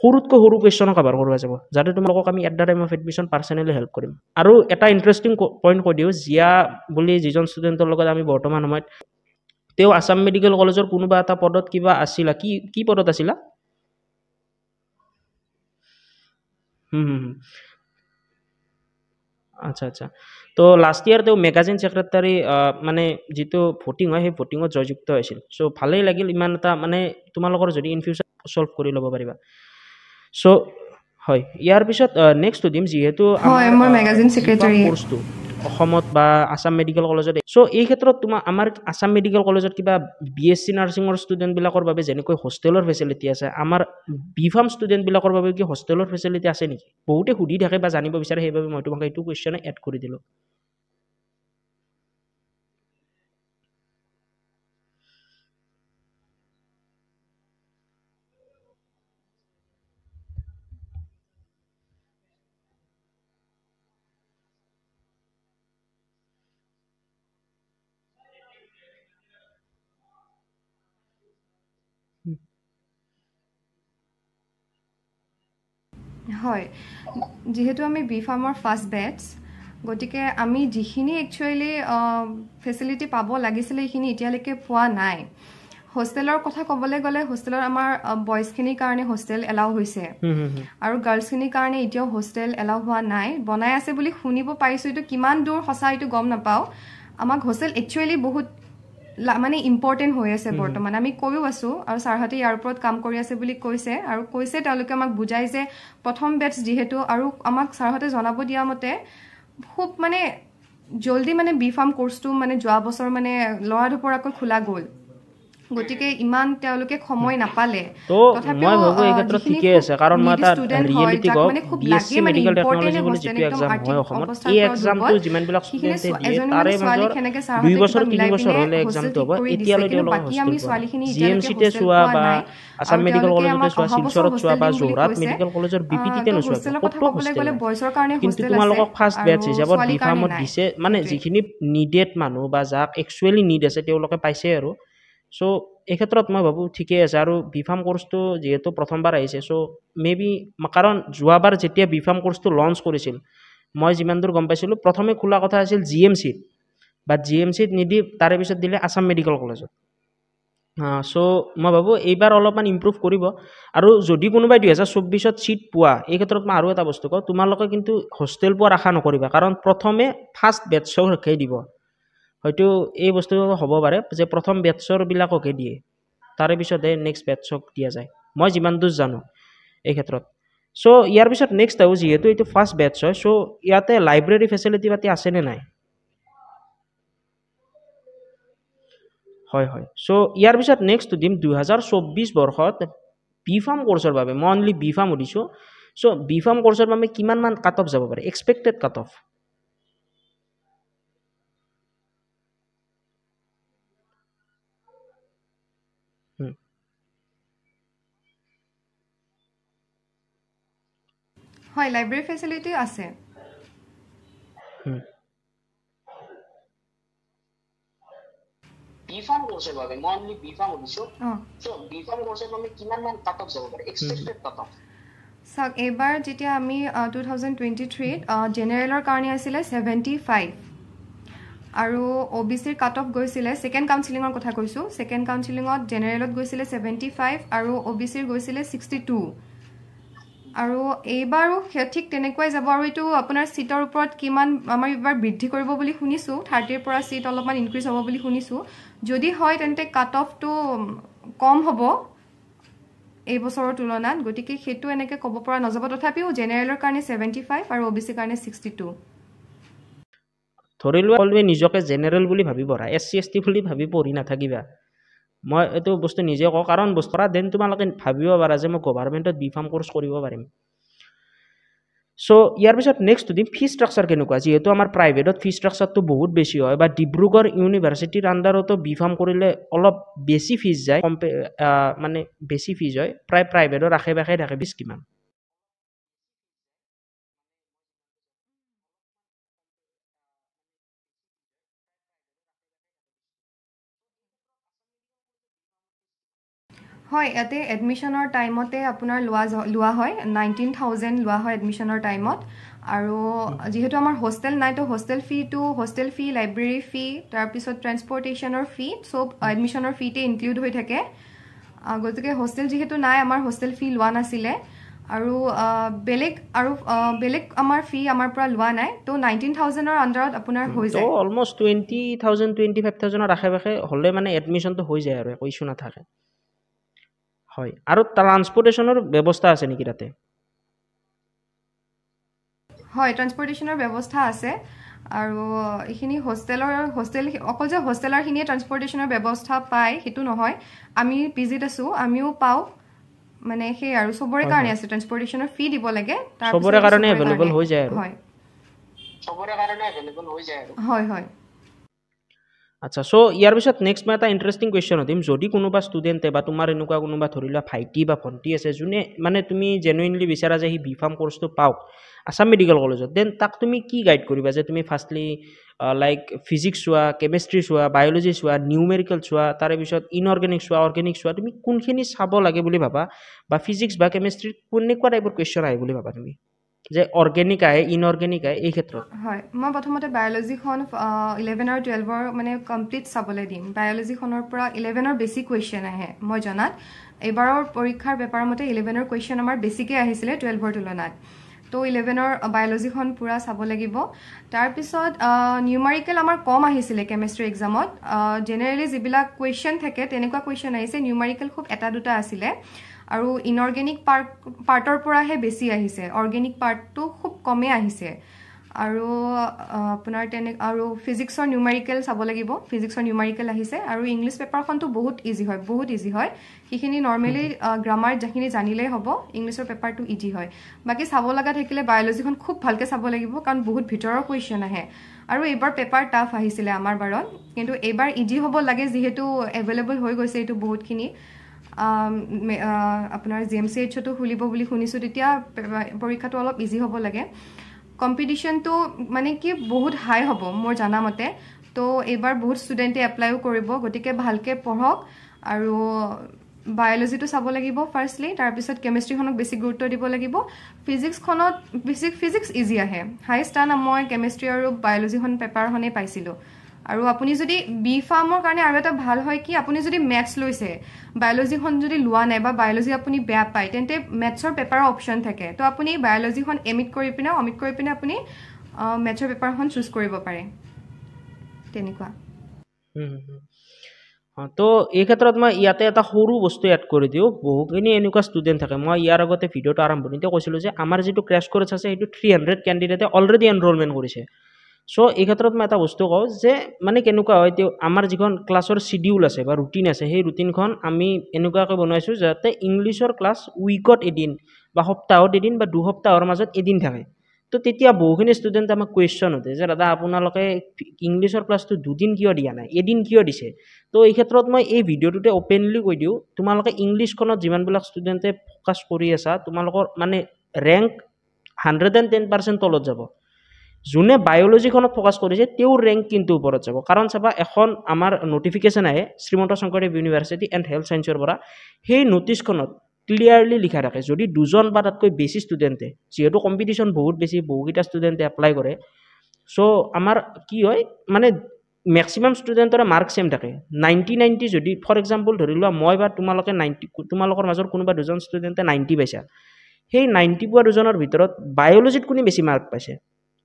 Speaker 1: সৰুতকৈ সৰু কুৱেশ্যনক কাভাৰ কৰোৱা যাব যাতে তোমালোকক আমি at the time of admission personally help কৰিম আৰু এটা ইণ্টাৰেষ্টিং পইণ্ট কৈ দিওঁ জিয়া বুলি যিজন ষ্টুডেণ্টৰ লগত আমি বৰ্তমান সময়ত তেওঁ আছাম মেডিকেল কলেজৰ কোনোবা এটা পদত কিবা আছিলা কি কি পদত আছিলা আচ্ছা আচ্ছা তো লাষ্ট ইয়াৰ তেওঁ মেগাজিন ছেক্ৰেটাৰী মানে যিটো ভোটিং হয় সেই ভোটিঙত জয়যুক্ত হৈছিল চ' ভালেই লাগিল ইমান এটা মানে তোমালোকৰ যদি ইন ফিউচাৰ চল্ভ কৰি ল'ব পাৰিবা চ' হয় ইয়াৰ পিছত নেক্সট সুধিম যিহেতু অসমত বা আসাম মেডিকেল কলেজত চ' এই ক্ষেত্ৰত তোমাৰ আমাৰ আসাম মেডিকেল কলেজত কিবা বি এছ চি নাৰ্ছিঙৰ ষ্টুডেণ্টবিলাকৰ বাবে যেনেকৈ হোষ্টেলৰ ফেচিলিটি আছে আমাৰ বি ফাৰ্ম ষ্টুডেণ্টবিলাকৰ বাবে কি হোষ্টেলৰ ফেচিলিটি আছে নেকি বহুতে সুধি থাকে বা জানিব বিচাৰে সেইবাবে মই তোমাক এইটো কুৱেশ্যনে এড কৰি দিলোঁ
Speaker 2: হয় যিহেতু আমি বি ফাৰ্মৰ ফাৰ্ষ্ট বেটছ গতিকে আমি যিখিনি একচুৱেলি ফেচিলিটি পাব লাগিছিলে সেইখিনি এতিয়ালৈকে পোৱা নাই হোষ্টেলৰ কথা ক'বলৈ গ'লে হোষ্টেলৰ আমাৰ বয়জখিনিৰ কাৰণে হোষ্টেল এলাউ হৈছে আৰু গাৰ্লছখিনিৰ কাৰণে এতিয়াও হোষ্টেল এলাউ হোৱা নাই বনাই আছে বুলি শুনিব পাৰিছোঁ এইটো কিমান দূৰ সঁচা এইটো গম নাপাওঁ আমাক হোষ্টেল একচুৱেলি বহুত মানে ইম্পৰ্টেণ্ট হৈ আছে বৰ্তমান আমি কৈও আছো আৰু ছাৰহঁতে ইয়াৰ ওপৰত কাম কৰি আছে বুলি কৈছে আৰু কৈছে তেওঁলোকে আমাক বুজাই যে প্ৰথম বেটছ যিহেতু আৰু আমাক ছাৰহঁতে জনাব দিয়া মতে খুব মানে জলদি মানে বি ফাৰ্ম কৰ্চটো মানে যোৱা বছৰ মানে ল'ৰা পৰাকৈ খোলা গ'ল গতিকে ইমান তেওঁলোকে সময় নাপালে
Speaker 1: মানে যিখিনি নিডেড মানুহ বা যাক একচুৱেলি নিড আছে তেওঁলোকে পাইছে আৰু চ' এই ক্ষেত্ৰত মই ভাবোঁ ঠিকেই আছে আৰু বি ফাৰ্ম ক'ৰ্চটো যিহেতু প্ৰথমবাৰ আহিছে চ' মে বি কাৰণ যোৱাবাৰ যেতিয়া বি ফাৰ্ম কোৰ্চটো লঞ্চ কৰিছিল মই যিমান দূৰ গম পাইছিলোঁ প্ৰথমে খোলা কথা আছিল জি এম চিত বা জি এম চিত নিদি তাৰে পিছত দিলে আছাম মেডিকেল কলেজত চ' মই ভাবোঁ এইবাৰ অলপমান ইম্প্ৰুভ কৰিব আৰু যদি কোনোবাই দুহেজাৰ চৌব্বিছত চিট পোৱা এই ক্ষেত্ৰত মই আৰু এটা বস্তু কওঁ তোমালোকে কিন্তু হোষ্টেল পোৱাৰ আশা নকৰিবা কাৰণ প্ৰথমে ফাৰ্ষ্ট বেটছৰ শিক্ষাই দিব হয়তো এই বস্তু হ'ব পাৰে যে প্ৰথম বেটছৰবিলাককে দিয়ে তাৰে পিছতে নেক্সট বেটছক দিয়া যায় মই যিমান দূৰ জানো এই ক্ষেত্ৰত চ' ইয়াৰ পিছত নেক্সট আৰু যিহেতু এইটো ফাৰ্ষ্ট বেটছ হয় চ' ইয়াতে লাইব্ৰেৰী ফেচিলিটি পাতি আছেনে নাই হয় হয় চ' ইয়াৰ পিছত নেক্সট দিম দুহেজাৰ চৌব্বিছ বৰ্ষত বি ফাৰ্ম কৰ্চৰ বাবে মই অনলি বি ফাৰ্ম সুধিছোঁ চ' বি ফাৰ্ম কৰ্চৰ বাবে কিমানমান কাট অফ যাব পাৰে এক্সপেক্টেড কাট অফ
Speaker 2: হয় লাইব্ৰেৰী ফেচিলিটি আছে
Speaker 1: চাওক
Speaker 2: এইবাৰ যেতিয়া আমি টু থাউজেণ্ড টুৱেণ্টি থ্ৰীত জেনেৰেলৰ কাৰণে আছিলে ছেভেণ্টি আৰু অ বি চিৰ কাট অফ গৈছিলে ছেকেণ্ড কাউঞ্চিলিঙৰ কথা কৈছোঁ ছেকেণ্ড কাউঞ্চিলিঙত জেনেৰেলত গৈছিলে ছেভেণ্টি ফাইভ আৰু অ বি চিৰ গৈছিলে ছিক্সটি টু আৰু এইবাৰো ঠিক তেনেকুৱাই যাব আৰু এইটো আপোনাৰ ছিটৰ ওপৰত কিমান আমাৰ এইবাৰ বৃদ্ধি কৰিব বুলি শুনিছোঁ থাৰ্টিৰ পৰা ছিট অলপমান ইনক্ৰিজ হ'ব বুলি শুনিছোঁ যদি হয় তেন্তে কাট অফটো কম হ'ব এই বছৰৰ তুলনাত গতিকে সেইটো এনেকৈ ক'ব পৰা নাযাব তথাপিও জেনেৰেলৰ কাৰণে ছেভেণ্টি ফাইভ আৰু অ বি চিৰ কাৰণে ছিক্সটি টু
Speaker 1: ধৰি লোৱা সকলোৱে নিজকে জেনেৰেল বুলি ভাবিব এছ চি এছ টি বুলি ভাবি পঢ়ি নাথাকিবা মই এইটো বস্তু নিজে কওঁ কাৰণ বস্তু পৰা দেন তোমালোকে ভাবিব পাৰা যে মই গভৰ্ণমেণ্টত বি ফাৰ্ম কৰ্চ কৰিব পাৰিম চ' ইয়াৰ পিছত নেক্সট দিম ফি ষ্ট্ৰাকচাৰ কেনেকুৱা যিহেতু আমাৰ প্ৰাইভেটত ফি ষ্ট্ৰাকচাৰটো বহুত বেছি হয় বা ডিব্ৰুগড় ইউনিভাৰ্চিটিৰ আণ্ডাৰতো বি ফাৰ্ম কৰিলে অলপ বেছি ফিজ যায় কম্পে মানে বেছি ফিজ হয় প্ৰায় প্ৰাইভেটৰ আশে পাশে থাকে ফিজ কিমান
Speaker 2: হয় ইয়াতে এডমিশ্যনৰ টাইমতে আপোনাৰ লোৱা লোৱা হয় নাইনটিন থাউজেণ্ড লোৱা হয় এডমিশ্যনৰ টাইমত আৰু যিহেতু আমাৰ হোষ্টেল নাই তো হোষ্টেল ফিটো হোষ্টেল ফি লাইব্ৰেৰী ফি তাৰপিছত ট্ৰেন্সপৰ্টেশ্যনৰ ফি চব এডমিশ্যনৰ ফিতে ইনক্লুড হৈ থাকে গতিকে হোষ্টেল যিহেতু নাই আমাৰ হোষ্টেল ফি লোৱা নাছিলে আৰু বেলেগ আৰু বেলেগ আমাৰ ফি আমাৰ পৰা লোৱা নাই তো নাইনটিন থাউজেণ্ডৰ আণ্ডাৰত আপোনাৰ হৈ যায়
Speaker 1: almost twenty thousand twenty five থাউজেণ্ডৰ আশে পাশে হ'লে মানে এডমিশ্যনটো হৈ যায় আৰু একো ইচ্যু নাথাকে হয় আৰু ট্ৰান্সপৰ্টেশ্যনৰ ব্যৱস্থা আছে নেকি তাতে
Speaker 2: হয় ট্ৰান্সপৰ্টেশ্যনৰ ব্যৱস্থা আছে আৰু এইখিনি হোষ্টেলৰ হোষ্টেল অকল যে হোষ্টেলাৰখিনিয়ে ট্ৰান্সপৰ্টেশ্যনৰ ব্যৱস্থা পায় সেইটো নহয় আমি পি জিত আছোঁ আমিও পাওঁ মানে সেই আৰু চবৰে কাৰণে আছে ট্ৰান্সপৰ্টেশ্যনৰ ফি দিব লাগে হয় হয়
Speaker 1: আচ্ছা চ' ইয়াৰ পিছত নেক্সট মই এটা ইণ্টাৰেষ্টিং কুৱেশ্যনো দিম যদি কোনোবা ষ্টুডেণ্টে বা তোমাৰ এনেকুৱা কোনোবা ধৰি লোৱা ভাইটি বা ভণ্টি আছে যোনে মানে তুমি জেনুইনলি বিচাৰা যে সেই বি ফাৰ্ম কৰ্চটো পাওক আছাম মেডিকেল কলেজত দেন তাক তুমি কি গাইড কৰিবা যে তুমি ফাৰ্ষ্টলি লাইক ফিজিক্স চোৱা কেমেষ্ট্ৰি চোৱা বায়'লজি চোৱা নিউমেৰিকেল চোৱা তাৰে পিছত ইনঅৰ্গেনিক চোৱা অৰ্গেনিক চোৱা তুমি কোনখিনি চাব লাগে বুলি ভাবা বা ফিজিক্স বা কেমেষ্ট্ৰি কোনেকুৱা টাইপৰ কুৱেশ্যন আহে বুলি ভাবা তুমি যে অৰ্গেনিক আহে ইনঅৰ্গেনিক আহে এই ক্ষেত্ৰত
Speaker 2: হয় মই প্ৰথমতে বায়'লজিখন ইলেভেন আৰু টুৱেলভৰ মানে কমপ্লিট চাবলৈ দিম বায়'লজিখনৰ পৰা ইলেভেনৰ বেছি কুৱেশ্যন আহে মই জনাত এইবাৰৰ পৰীক্ষাৰ বেপাৰ মতে ইলেভেনৰ কুৱেশ্যন আমাৰ বেছিকৈ আহিছিলে টুৱেলভৰ তুলনাত ত' ইলেভেনৰ বায়'লজিখন পূৰা চাব লাগিব তাৰপিছত নিউমাৰিকেল আমাৰ কম আহিছিলে কেমেষ্ট্ৰি এক্সামত জেনেৰেলি যিবিলাক কুৱেশ্যন থাকে তেনেকুৱা কুৱেশ্যন আহিছে নিউমাৰিকেল খুব এটা দুটা আছিলে আৰু ইনঅৰ্গেনিক পাৰ্ট পাৰ্টৰ পৰাহে বেছি আহিছে অৰ্গেনিক পাৰ্টটো খুব কমেই আহিছে আৰু আপোনাৰ তেনে আৰু ফিজিক্সৰ নিউমেৰিকেল চাব লাগিব ফিজিক্সৰ নিউমাৰিকেল আহিছে আৰু ইংলিছ পেপাৰখনতো বহুত ইজি হয় বহুত ইজি হয় সেইখিনি নৰ্মেলি গ্ৰামাৰ যিখিনি জানিলেই হ'ব ইংলিছৰ পেপাৰটো ইজি হয় বাকী চাব লগা থাকিলে বায়'লজিখন খুব ভালকৈ চাব লাগিব কাৰণ বহুত ভিতৰৰ কুৱেশ্যন আহে আৰু এইবাৰ পেপাৰ টাফ আহিছিলে আমাৰ বাৰত কিন্তু এইবাৰ ইজি হ'ব লাগে যিহেতু এভেইলেবল হৈ গৈছে এইটো বহুতখিনি আপোনাৰ জি এম চি এইচতো খুলিব বুলি শুনিছোঁ তেতিয়া পৰীক্ষাটো অলপ ইজি হ'ব লাগে কম্পিটিশ্যনটো মানে কি বহুত হাই হ'ব মোৰ জানামতে ত' এইবাৰ বহুত ষ্টুডেণ্টে এপ্লাইও কৰিব গতিকে ভালকৈ পঢ়ক আৰু বায়'লজিটো চাব লাগিব ফাৰ্ষ্টলি তাৰপিছত কেমেষ্ট্ৰিখনক বেছি গুৰুত্ব দিব লাগিব ফিজিক্সখনত ফিজিক্স ইজি আহে হাইষ্ট টান মই কেমেষ্ট্ৰি আৰু বায়'লজিখন পেপাৰখনেই পাইছিলোঁ আৰু আপুনি যদি বি ফাৰ্মৰ কাৰণে আৰু এটা ভাল হয় কি আপুনি যদি মেথছ লৈছে বায়'লজিখন যদি লোৱা নাই বা বায়'লজি আপুনি বেয়া পায় তেন্তে মেথছৰ পেপাৰৰ অপশ্যন থাকে তো আপুনি বায়'লজিখন এমিট কৰি পিনে অমিট কৰি পিনে আপুনি মেথছৰ পেপাৰখন চুজ কৰিব পাৰে তেনেকুৱা
Speaker 1: তো এই ক্ষেত্ৰত মই ইয়াতে এটা সৰু বস্তু এড কৰি দিওঁ বহুখিনি এনেকুৱা ষ্টুডেণ্ট থাকে মই ইয়াৰ আগতে ভিডিঅ'টো আৰম্ভণিতে কৈছিলোঁ যে আমাৰ যিটো ক্ৰেছ কৰ্চ আছে সেইটো থ্ৰী হাণ্ড্ৰেড কেণ্ডিডেটে অলৰেডি এনৰোলমেণ্ট কৰিছে চ' এই ক্ষেত্ৰত মই এটা বস্তু কওঁ যে মানে কেনেকুৱা হয় এতিয়া আমাৰ যিখন ক্লাছৰ শ্বিডিউল আছে বা ৰুটিন আছে সেই ৰুটিনখন আমি এনেকুৱাকৈ বনাইছোঁ যাতে ইংলিছৰ ক্লাছ উইকত এদিন বা সপ্তাহত এদিন বা দুসপ্তাহৰ মাজত এদিন থাকে তো তেতিয়া বহুখিনি ষ্টুডেণ্ট আমাক কুৱেশ্যন সোধে যে দাদা আপোনালোকে ইংলিছৰ ক্লাছটো দুদিন কিয় দিয়া নাই এদিন কিয় দিছে তো এই ক্ষেত্ৰত মই এই ভিডিঅ'টোতে অ'পেনলি কৈ দিওঁ তোমালোকে ইংলিছখনত যিমানবিলাক ষ্টুডেণ্টে ফ'কাছ কৰি আছা তোমালোকৰ মানে rank hundred and ten percent তলত যাব যোনে বায়'লজিখনত ফ'কাছ কৰিছে তেওঁৰ ৰেংক কিন্তু ওপৰত যাব কাৰণ চাবা এখন আমাৰ ন'টিফিকেশ্যন আহে Srimanta Sankardev university and health চায়েন্সৰ পৰা সেই ন'টিছখনত ক্লিয়াৰলি লিখা থাকে যদি দুজন বা তাতকৈ বেছি ষ্টুডেণ্টে যিহেতু কম্পিটিশ্যন বহুত বেছি বহুকেইটা ষ্টুডেণ্টে এপ্লাই কৰে চ' আমাৰ কি হয় মানে মেক্সিমাম ষ্টুডেণ্টৰে মাৰ্ক ছেম থাকে নাইণ্টি নাইণ্টি যদি ফৰ এক্সাম্পল ধৰি লোৱা মই বা তোমালোকে নাইণ্টি তোমালোকৰ মাজৰ কোনোবা দুজন ষ্টুডেণ্টে নাইণ্টি পাইছা সেই নাইণ্টি পোৱা দুজনৰ ভিতৰত বায়'লজিত কোনে বেছি মাৰ্ক পাইছে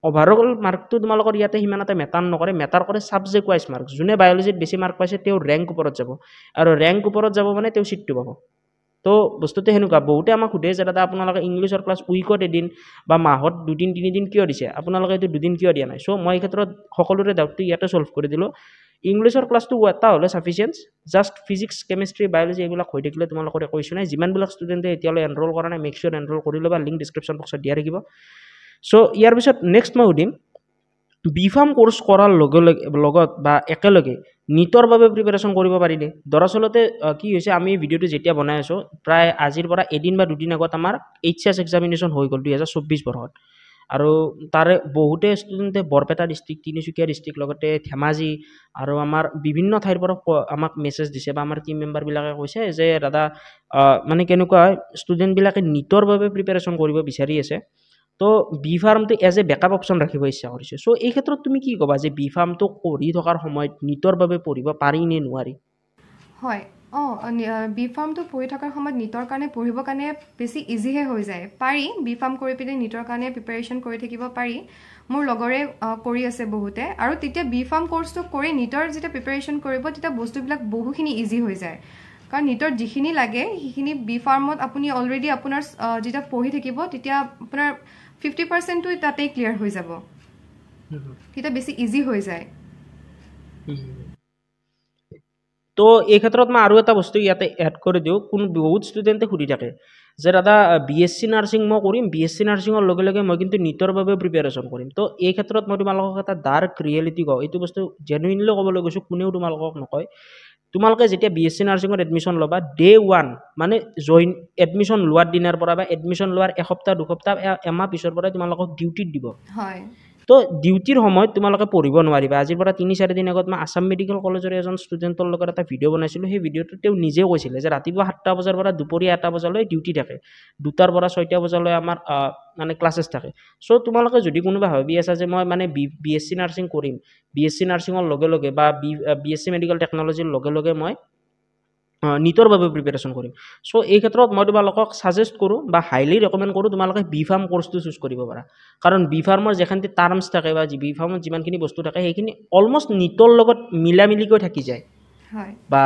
Speaker 1: অভাৰঅল মাৰ্কটো তোমালোকৰ ইয়াতে সিমান এটা মেটাৰ নকৰে মেটাৰ কৰে ছাবজেক্ট ৱাইজ মাৰ্ক যোনে বায়'লজিত বেছি মাৰ্ক পাইছে তেওঁ ৰেংক ওপৰত যাব আৰু ৰেংক ওপৰত যাব মানে তেওঁ চিটটো পাব তো বস্তুটো সেনেকুৱা বহুতে আমাক সুধে যে দাদা আপোনালোকে ইংলিছৰ ক্লাছ উইকত এদিন বা মাহত দুদিন তিনিদিন কিয় দিছে আপোনালোকে এইটো দুদিন কিয় দিয়া নাই চ' মই এই ক্ষেত্ৰত সকলোৰে ডাউটটো ইয়াতে চল্ভ কৰি দিলোঁ ইংলিছৰ ক্লাছটো এটা হ'লে sufficient just physics chemistry biology এইবিলাক হৈ থাকিলে তোমালোকৰ একো ইচ্যু নাই যিমানবিলাক ষ্টুডেণ্টে এতিয়ালৈ এনৰোল কৰা নাই মেক্সিয়ৰ এনৰোল কৰি ল'বা লিংক ডিছক্ৰিপশ্যন বক্সত দিয়া থাকিব চ' ইয়াৰ পিছত নেক্সট মই সুধিম বি ফাৰ্ম কোৰ্ছ কৰাৰ লগে লগে লগত বা একেলগে নীটৰ বাবে প্ৰিপেৰেশ্যন কৰিব পাৰিলে দৰাচলতে কি হৈছে আমি ভিডিঅ'টো যেতিয়া বনাই আছোঁ প্ৰায় আজিৰ পৰা এদিন বা দুদিন আগত আমাৰ এইচ এছ এক্সামিনেশ্যন হৈ গ'ল দুহেজাৰ চৌব্বিছ বৰ্ষত আৰু তাৰে বহুতে ষ্টুডেণ্টে বৰপেটা ডিষ্ট্ৰিক্ট তিনিচুকীয়া ডিষ্ট্ৰিক্ট লগতে ধেমাজি আৰু আমাৰ বিভিন্ন ঠাইৰ পৰা আমাক মেছেজ দিছে বা আমাৰ টিম মেম্বাৰবিলাকে কৈছে যে দাদা মানে কেনেকুৱা হয় ষ্টুডেণ্টবিলাকে নীটৰ বাবে প্ৰিপেৰেশ্যন কৰিব বিচাৰি আছে তো বি ফাৰ্মটো এজ এ বেকআপ অপশ্যন ৰাখিব ইচ্ছা কৰিছে চ' এই ক্ষেত্ৰত তুমি কি ক'বা যে বি ফাৰ্মটো কৰি থকাৰ সময়ত নীটৰ বাবে পঢ়িব পাৰি নে নোৱাৰি
Speaker 2: হয় অঁ বি ফাৰ্মটো পঢ়ি থকাৰ সময়ত নীটৰ কাৰণে পঢ়িবৰ কাৰণে বেছি ইজিহে হৈ যায় পাৰি বি ফাৰ্ম কৰি পিনে নীটৰ কাৰণে প্ৰিপেৰেশ্যন কৰি থাকিব পাৰি মোৰ লগৰে কৰি আছে বহুতে আৰু তেতিয়া বি ফাৰ্ম কৰ্চটো কৰি নীটৰ যেতিয়া প্ৰিপেৰেশ্যন কৰিব তেতিয়া বস্তুবিলাক বহুখিনি ইজি হৈ যায় কাৰণ নীটৰ যিখিনি লাগে সেইখিনি বি ফাৰ্মত আপুনি অলৰেডি আপোনাৰ যেতিয়া পঢ়ি থাকিব তেতিয়া আপোনাৰ ফিফটি পাৰ্চেণ্টটো তাতেই ক্লিয়াৰ হৈ যাব তেতিয়া বেছি ইজি হৈ যায়
Speaker 1: তো এই ক্ষেত্ৰত মই আৰু এটা বস্তু ইয়াতে এড কৰি দিওঁ কোন বহুত ষ্টুডেণ্টে সুধি থাকে যে দাদা বি এছ চি নাৰ্ছিং মই কৰিম বি এছ চি নাৰ্ছিঙৰ লগে লগে মই কিন্তু নীটৰ বাবে প্ৰিপেৰেশ্যন কৰিম তো এই ক্ষেত্ৰত মই তোমালোকক এটা ডাৰ্ক ৰিয়েলিটি কওঁ এইটো বস্তু জেনুইনলি ক'বলৈ গৈছোঁ কোনেও তোমালোকক নকয় তোমালোকে যেতিয়া বি এছ চি নাৰ্ছিঙত এডমিশ্যন ল'বা ডে ওৱান মানে জইন এডমিশ্যন লোৱাৰ দিনাৰ পৰা বা এডমিশ্যন লোৱাৰ এসপ্তাহ দুসপ্তাহ এমাহ পিছৰ পৰাই তোমালোকক ডিউটিত দিব হয় তো ডিউটিৰ সময়ত তোমালোকে পঢ়িব নোৱাৰিবা আজিৰ পৰা তিনি চাৰিদিন আগত মই আছাম মেডিকেল কলেজৰ এজন ষ্টুডেণ্টৰ লগত এটা ভিডিঅ' বনাইছিলোঁ সেই ভিডিঅ'টোত তেওঁ নিজেও কৈছিলে যে ৰাতিপুৱা সাতটা বজাৰ পৰা দুপৰীয়া এটা বজালৈ ডিউটি থাকে দুটাৰ পৰা ছয়টা বজালৈ আমাৰ মানে ক্লাছেছ থাকে চ' তোমালোকে যদি কোনোবা ভাবি আছা যে মই মানে B B S C nursing কৰিম বি এছ চি নাৰ্ছিঙৰ লগে লগে বা B B S C medical টেকন'লজিৰ লগে লগে মই নীটৰ বাবে প্ৰিপেৰেশ্যন কৰিম চ' এই ক্ষেত্ৰত মই তোমালোকক চাজেষ্ট কৰোঁ বা হাইলি ৰিকমেণ্ড কৰোঁ তোমালোকে বি ফাৰ্ম কৰ্চটো চুজ কৰিব পাৰা কাৰণ বি ফাৰ্মৰ যিখিনি টাৰ্মছ থাকে বা বি ফাৰ্মত যিমানখিনি বস্তু থাকে সেইখিনি অলমষ্ট নীটৰ লগত মিলা মিলিকৈ থাকি যায় বা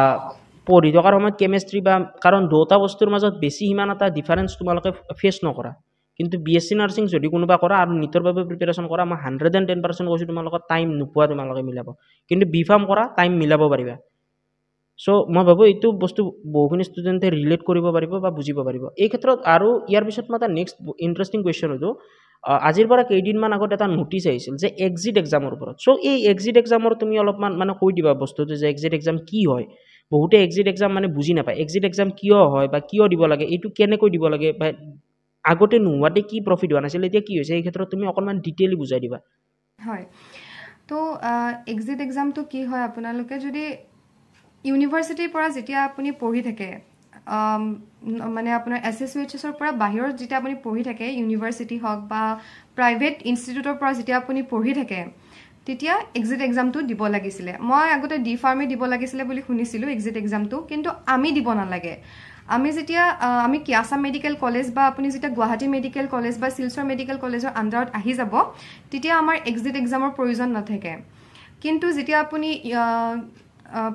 Speaker 1: পঢ়ি থকাৰ সময়ত কেমেষ্ট্ৰি বা কাৰণ দুটা বস্তুৰ মাজত বেছি সিমান এটা ডিফাৰেঞ্চ তোমালোকে ফেচ নকৰা কিন্তু বি এছ চি নাৰ্ছিং যদি কোনোবা কৰা আৰু নীটৰ বাবে প্ৰিপেৰেশ্যন কৰা মই হাণ্ড্ৰেড এণ্ড টেন পাৰ্চেণ্ট কৈছোঁ তোমালোকৰ টাইম নোপোৱা তোমালোকে মিলাব কিন্তু বি ফাৰ্ম কৰা টাইম মিলাব পাৰিবা চ' মই ভাবোঁ এইটো বস্তু বহুখিনি ষ্টুডেণ্টে ৰিলেট কৰিব পাৰিব বা বুজিব পাৰিব এই ক্ষেত্ৰত আৰু ইয়াৰ পিছত মই এটা নেক্সট ইণ্টাৰেষ্টিং কুৱেশ্যন সুধোঁ আজিৰ পৰা কেইদিনমান আগত এটা নটিচ আহিছিল যে এক্সিট এক্সামৰ ওপৰত চ' এই এক্সিট এক্সামৰ তুমি অলপমান মানে কৈ দিবা বস্তুটো যে এক্সিট এক্সাম কি হয় বহুতে এক্সিট এক্সাম মানে বুজি নাপায় এক্সিট এক্সাম কিয় হয় বা কিয় দিব লাগে এইটো কেনেকৈ দিব লাগে বা আগতে নোহোৱাতে কি প্ৰফিট হোৱা নাছিল এতিয়া কি হৈছে এই ক্ষেত্ৰত তুমি অকণমান ডিটেইলি বুজাই দিবা
Speaker 2: হয় ত' এক্সিট এক্সামটো কি হয় আপোনালোকে যদি ইউনিভাৰ্চিটিৰ পৰা যেতিয়া আপুনি পঢ়ি থাকে মানে আপোনাৰ এছ এছ ইউ এইচ এছৰ পৰা বাহিৰত যেতিয়া আপুনি পঢ়ি থাকে ইউনিভাৰ্চিটি হওক বা প্ৰাইভেট ইনষ্টিটিউটৰ পৰা যেতিয়া আপুনি পঢ়ি থাকে তেতিয়া এক্সিট এক্সামটো দিব লাগিছিলে মই আগতে ডি ফাৰ্মে দিব লাগিছিলে বুলি শুনিছিলোঁ এক্সিট এক্সামটো কিন্তু আমি দিব নালাগে আমি যেতিয়া আমি কিয়াচাম মেডিকেল কলেজ বা আপুনি যেতিয়া গুৱাহাটী মেডিকেল কলেজ বা শিলচৰ মেডিকেল কলেজৰ আণ্ডাৰত আহি যাব তেতিয়া আমাৰ এক্সিট এক্সামৰ প্ৰয়োজন নাথাকে কিন্তু যেতিয়া আপুনি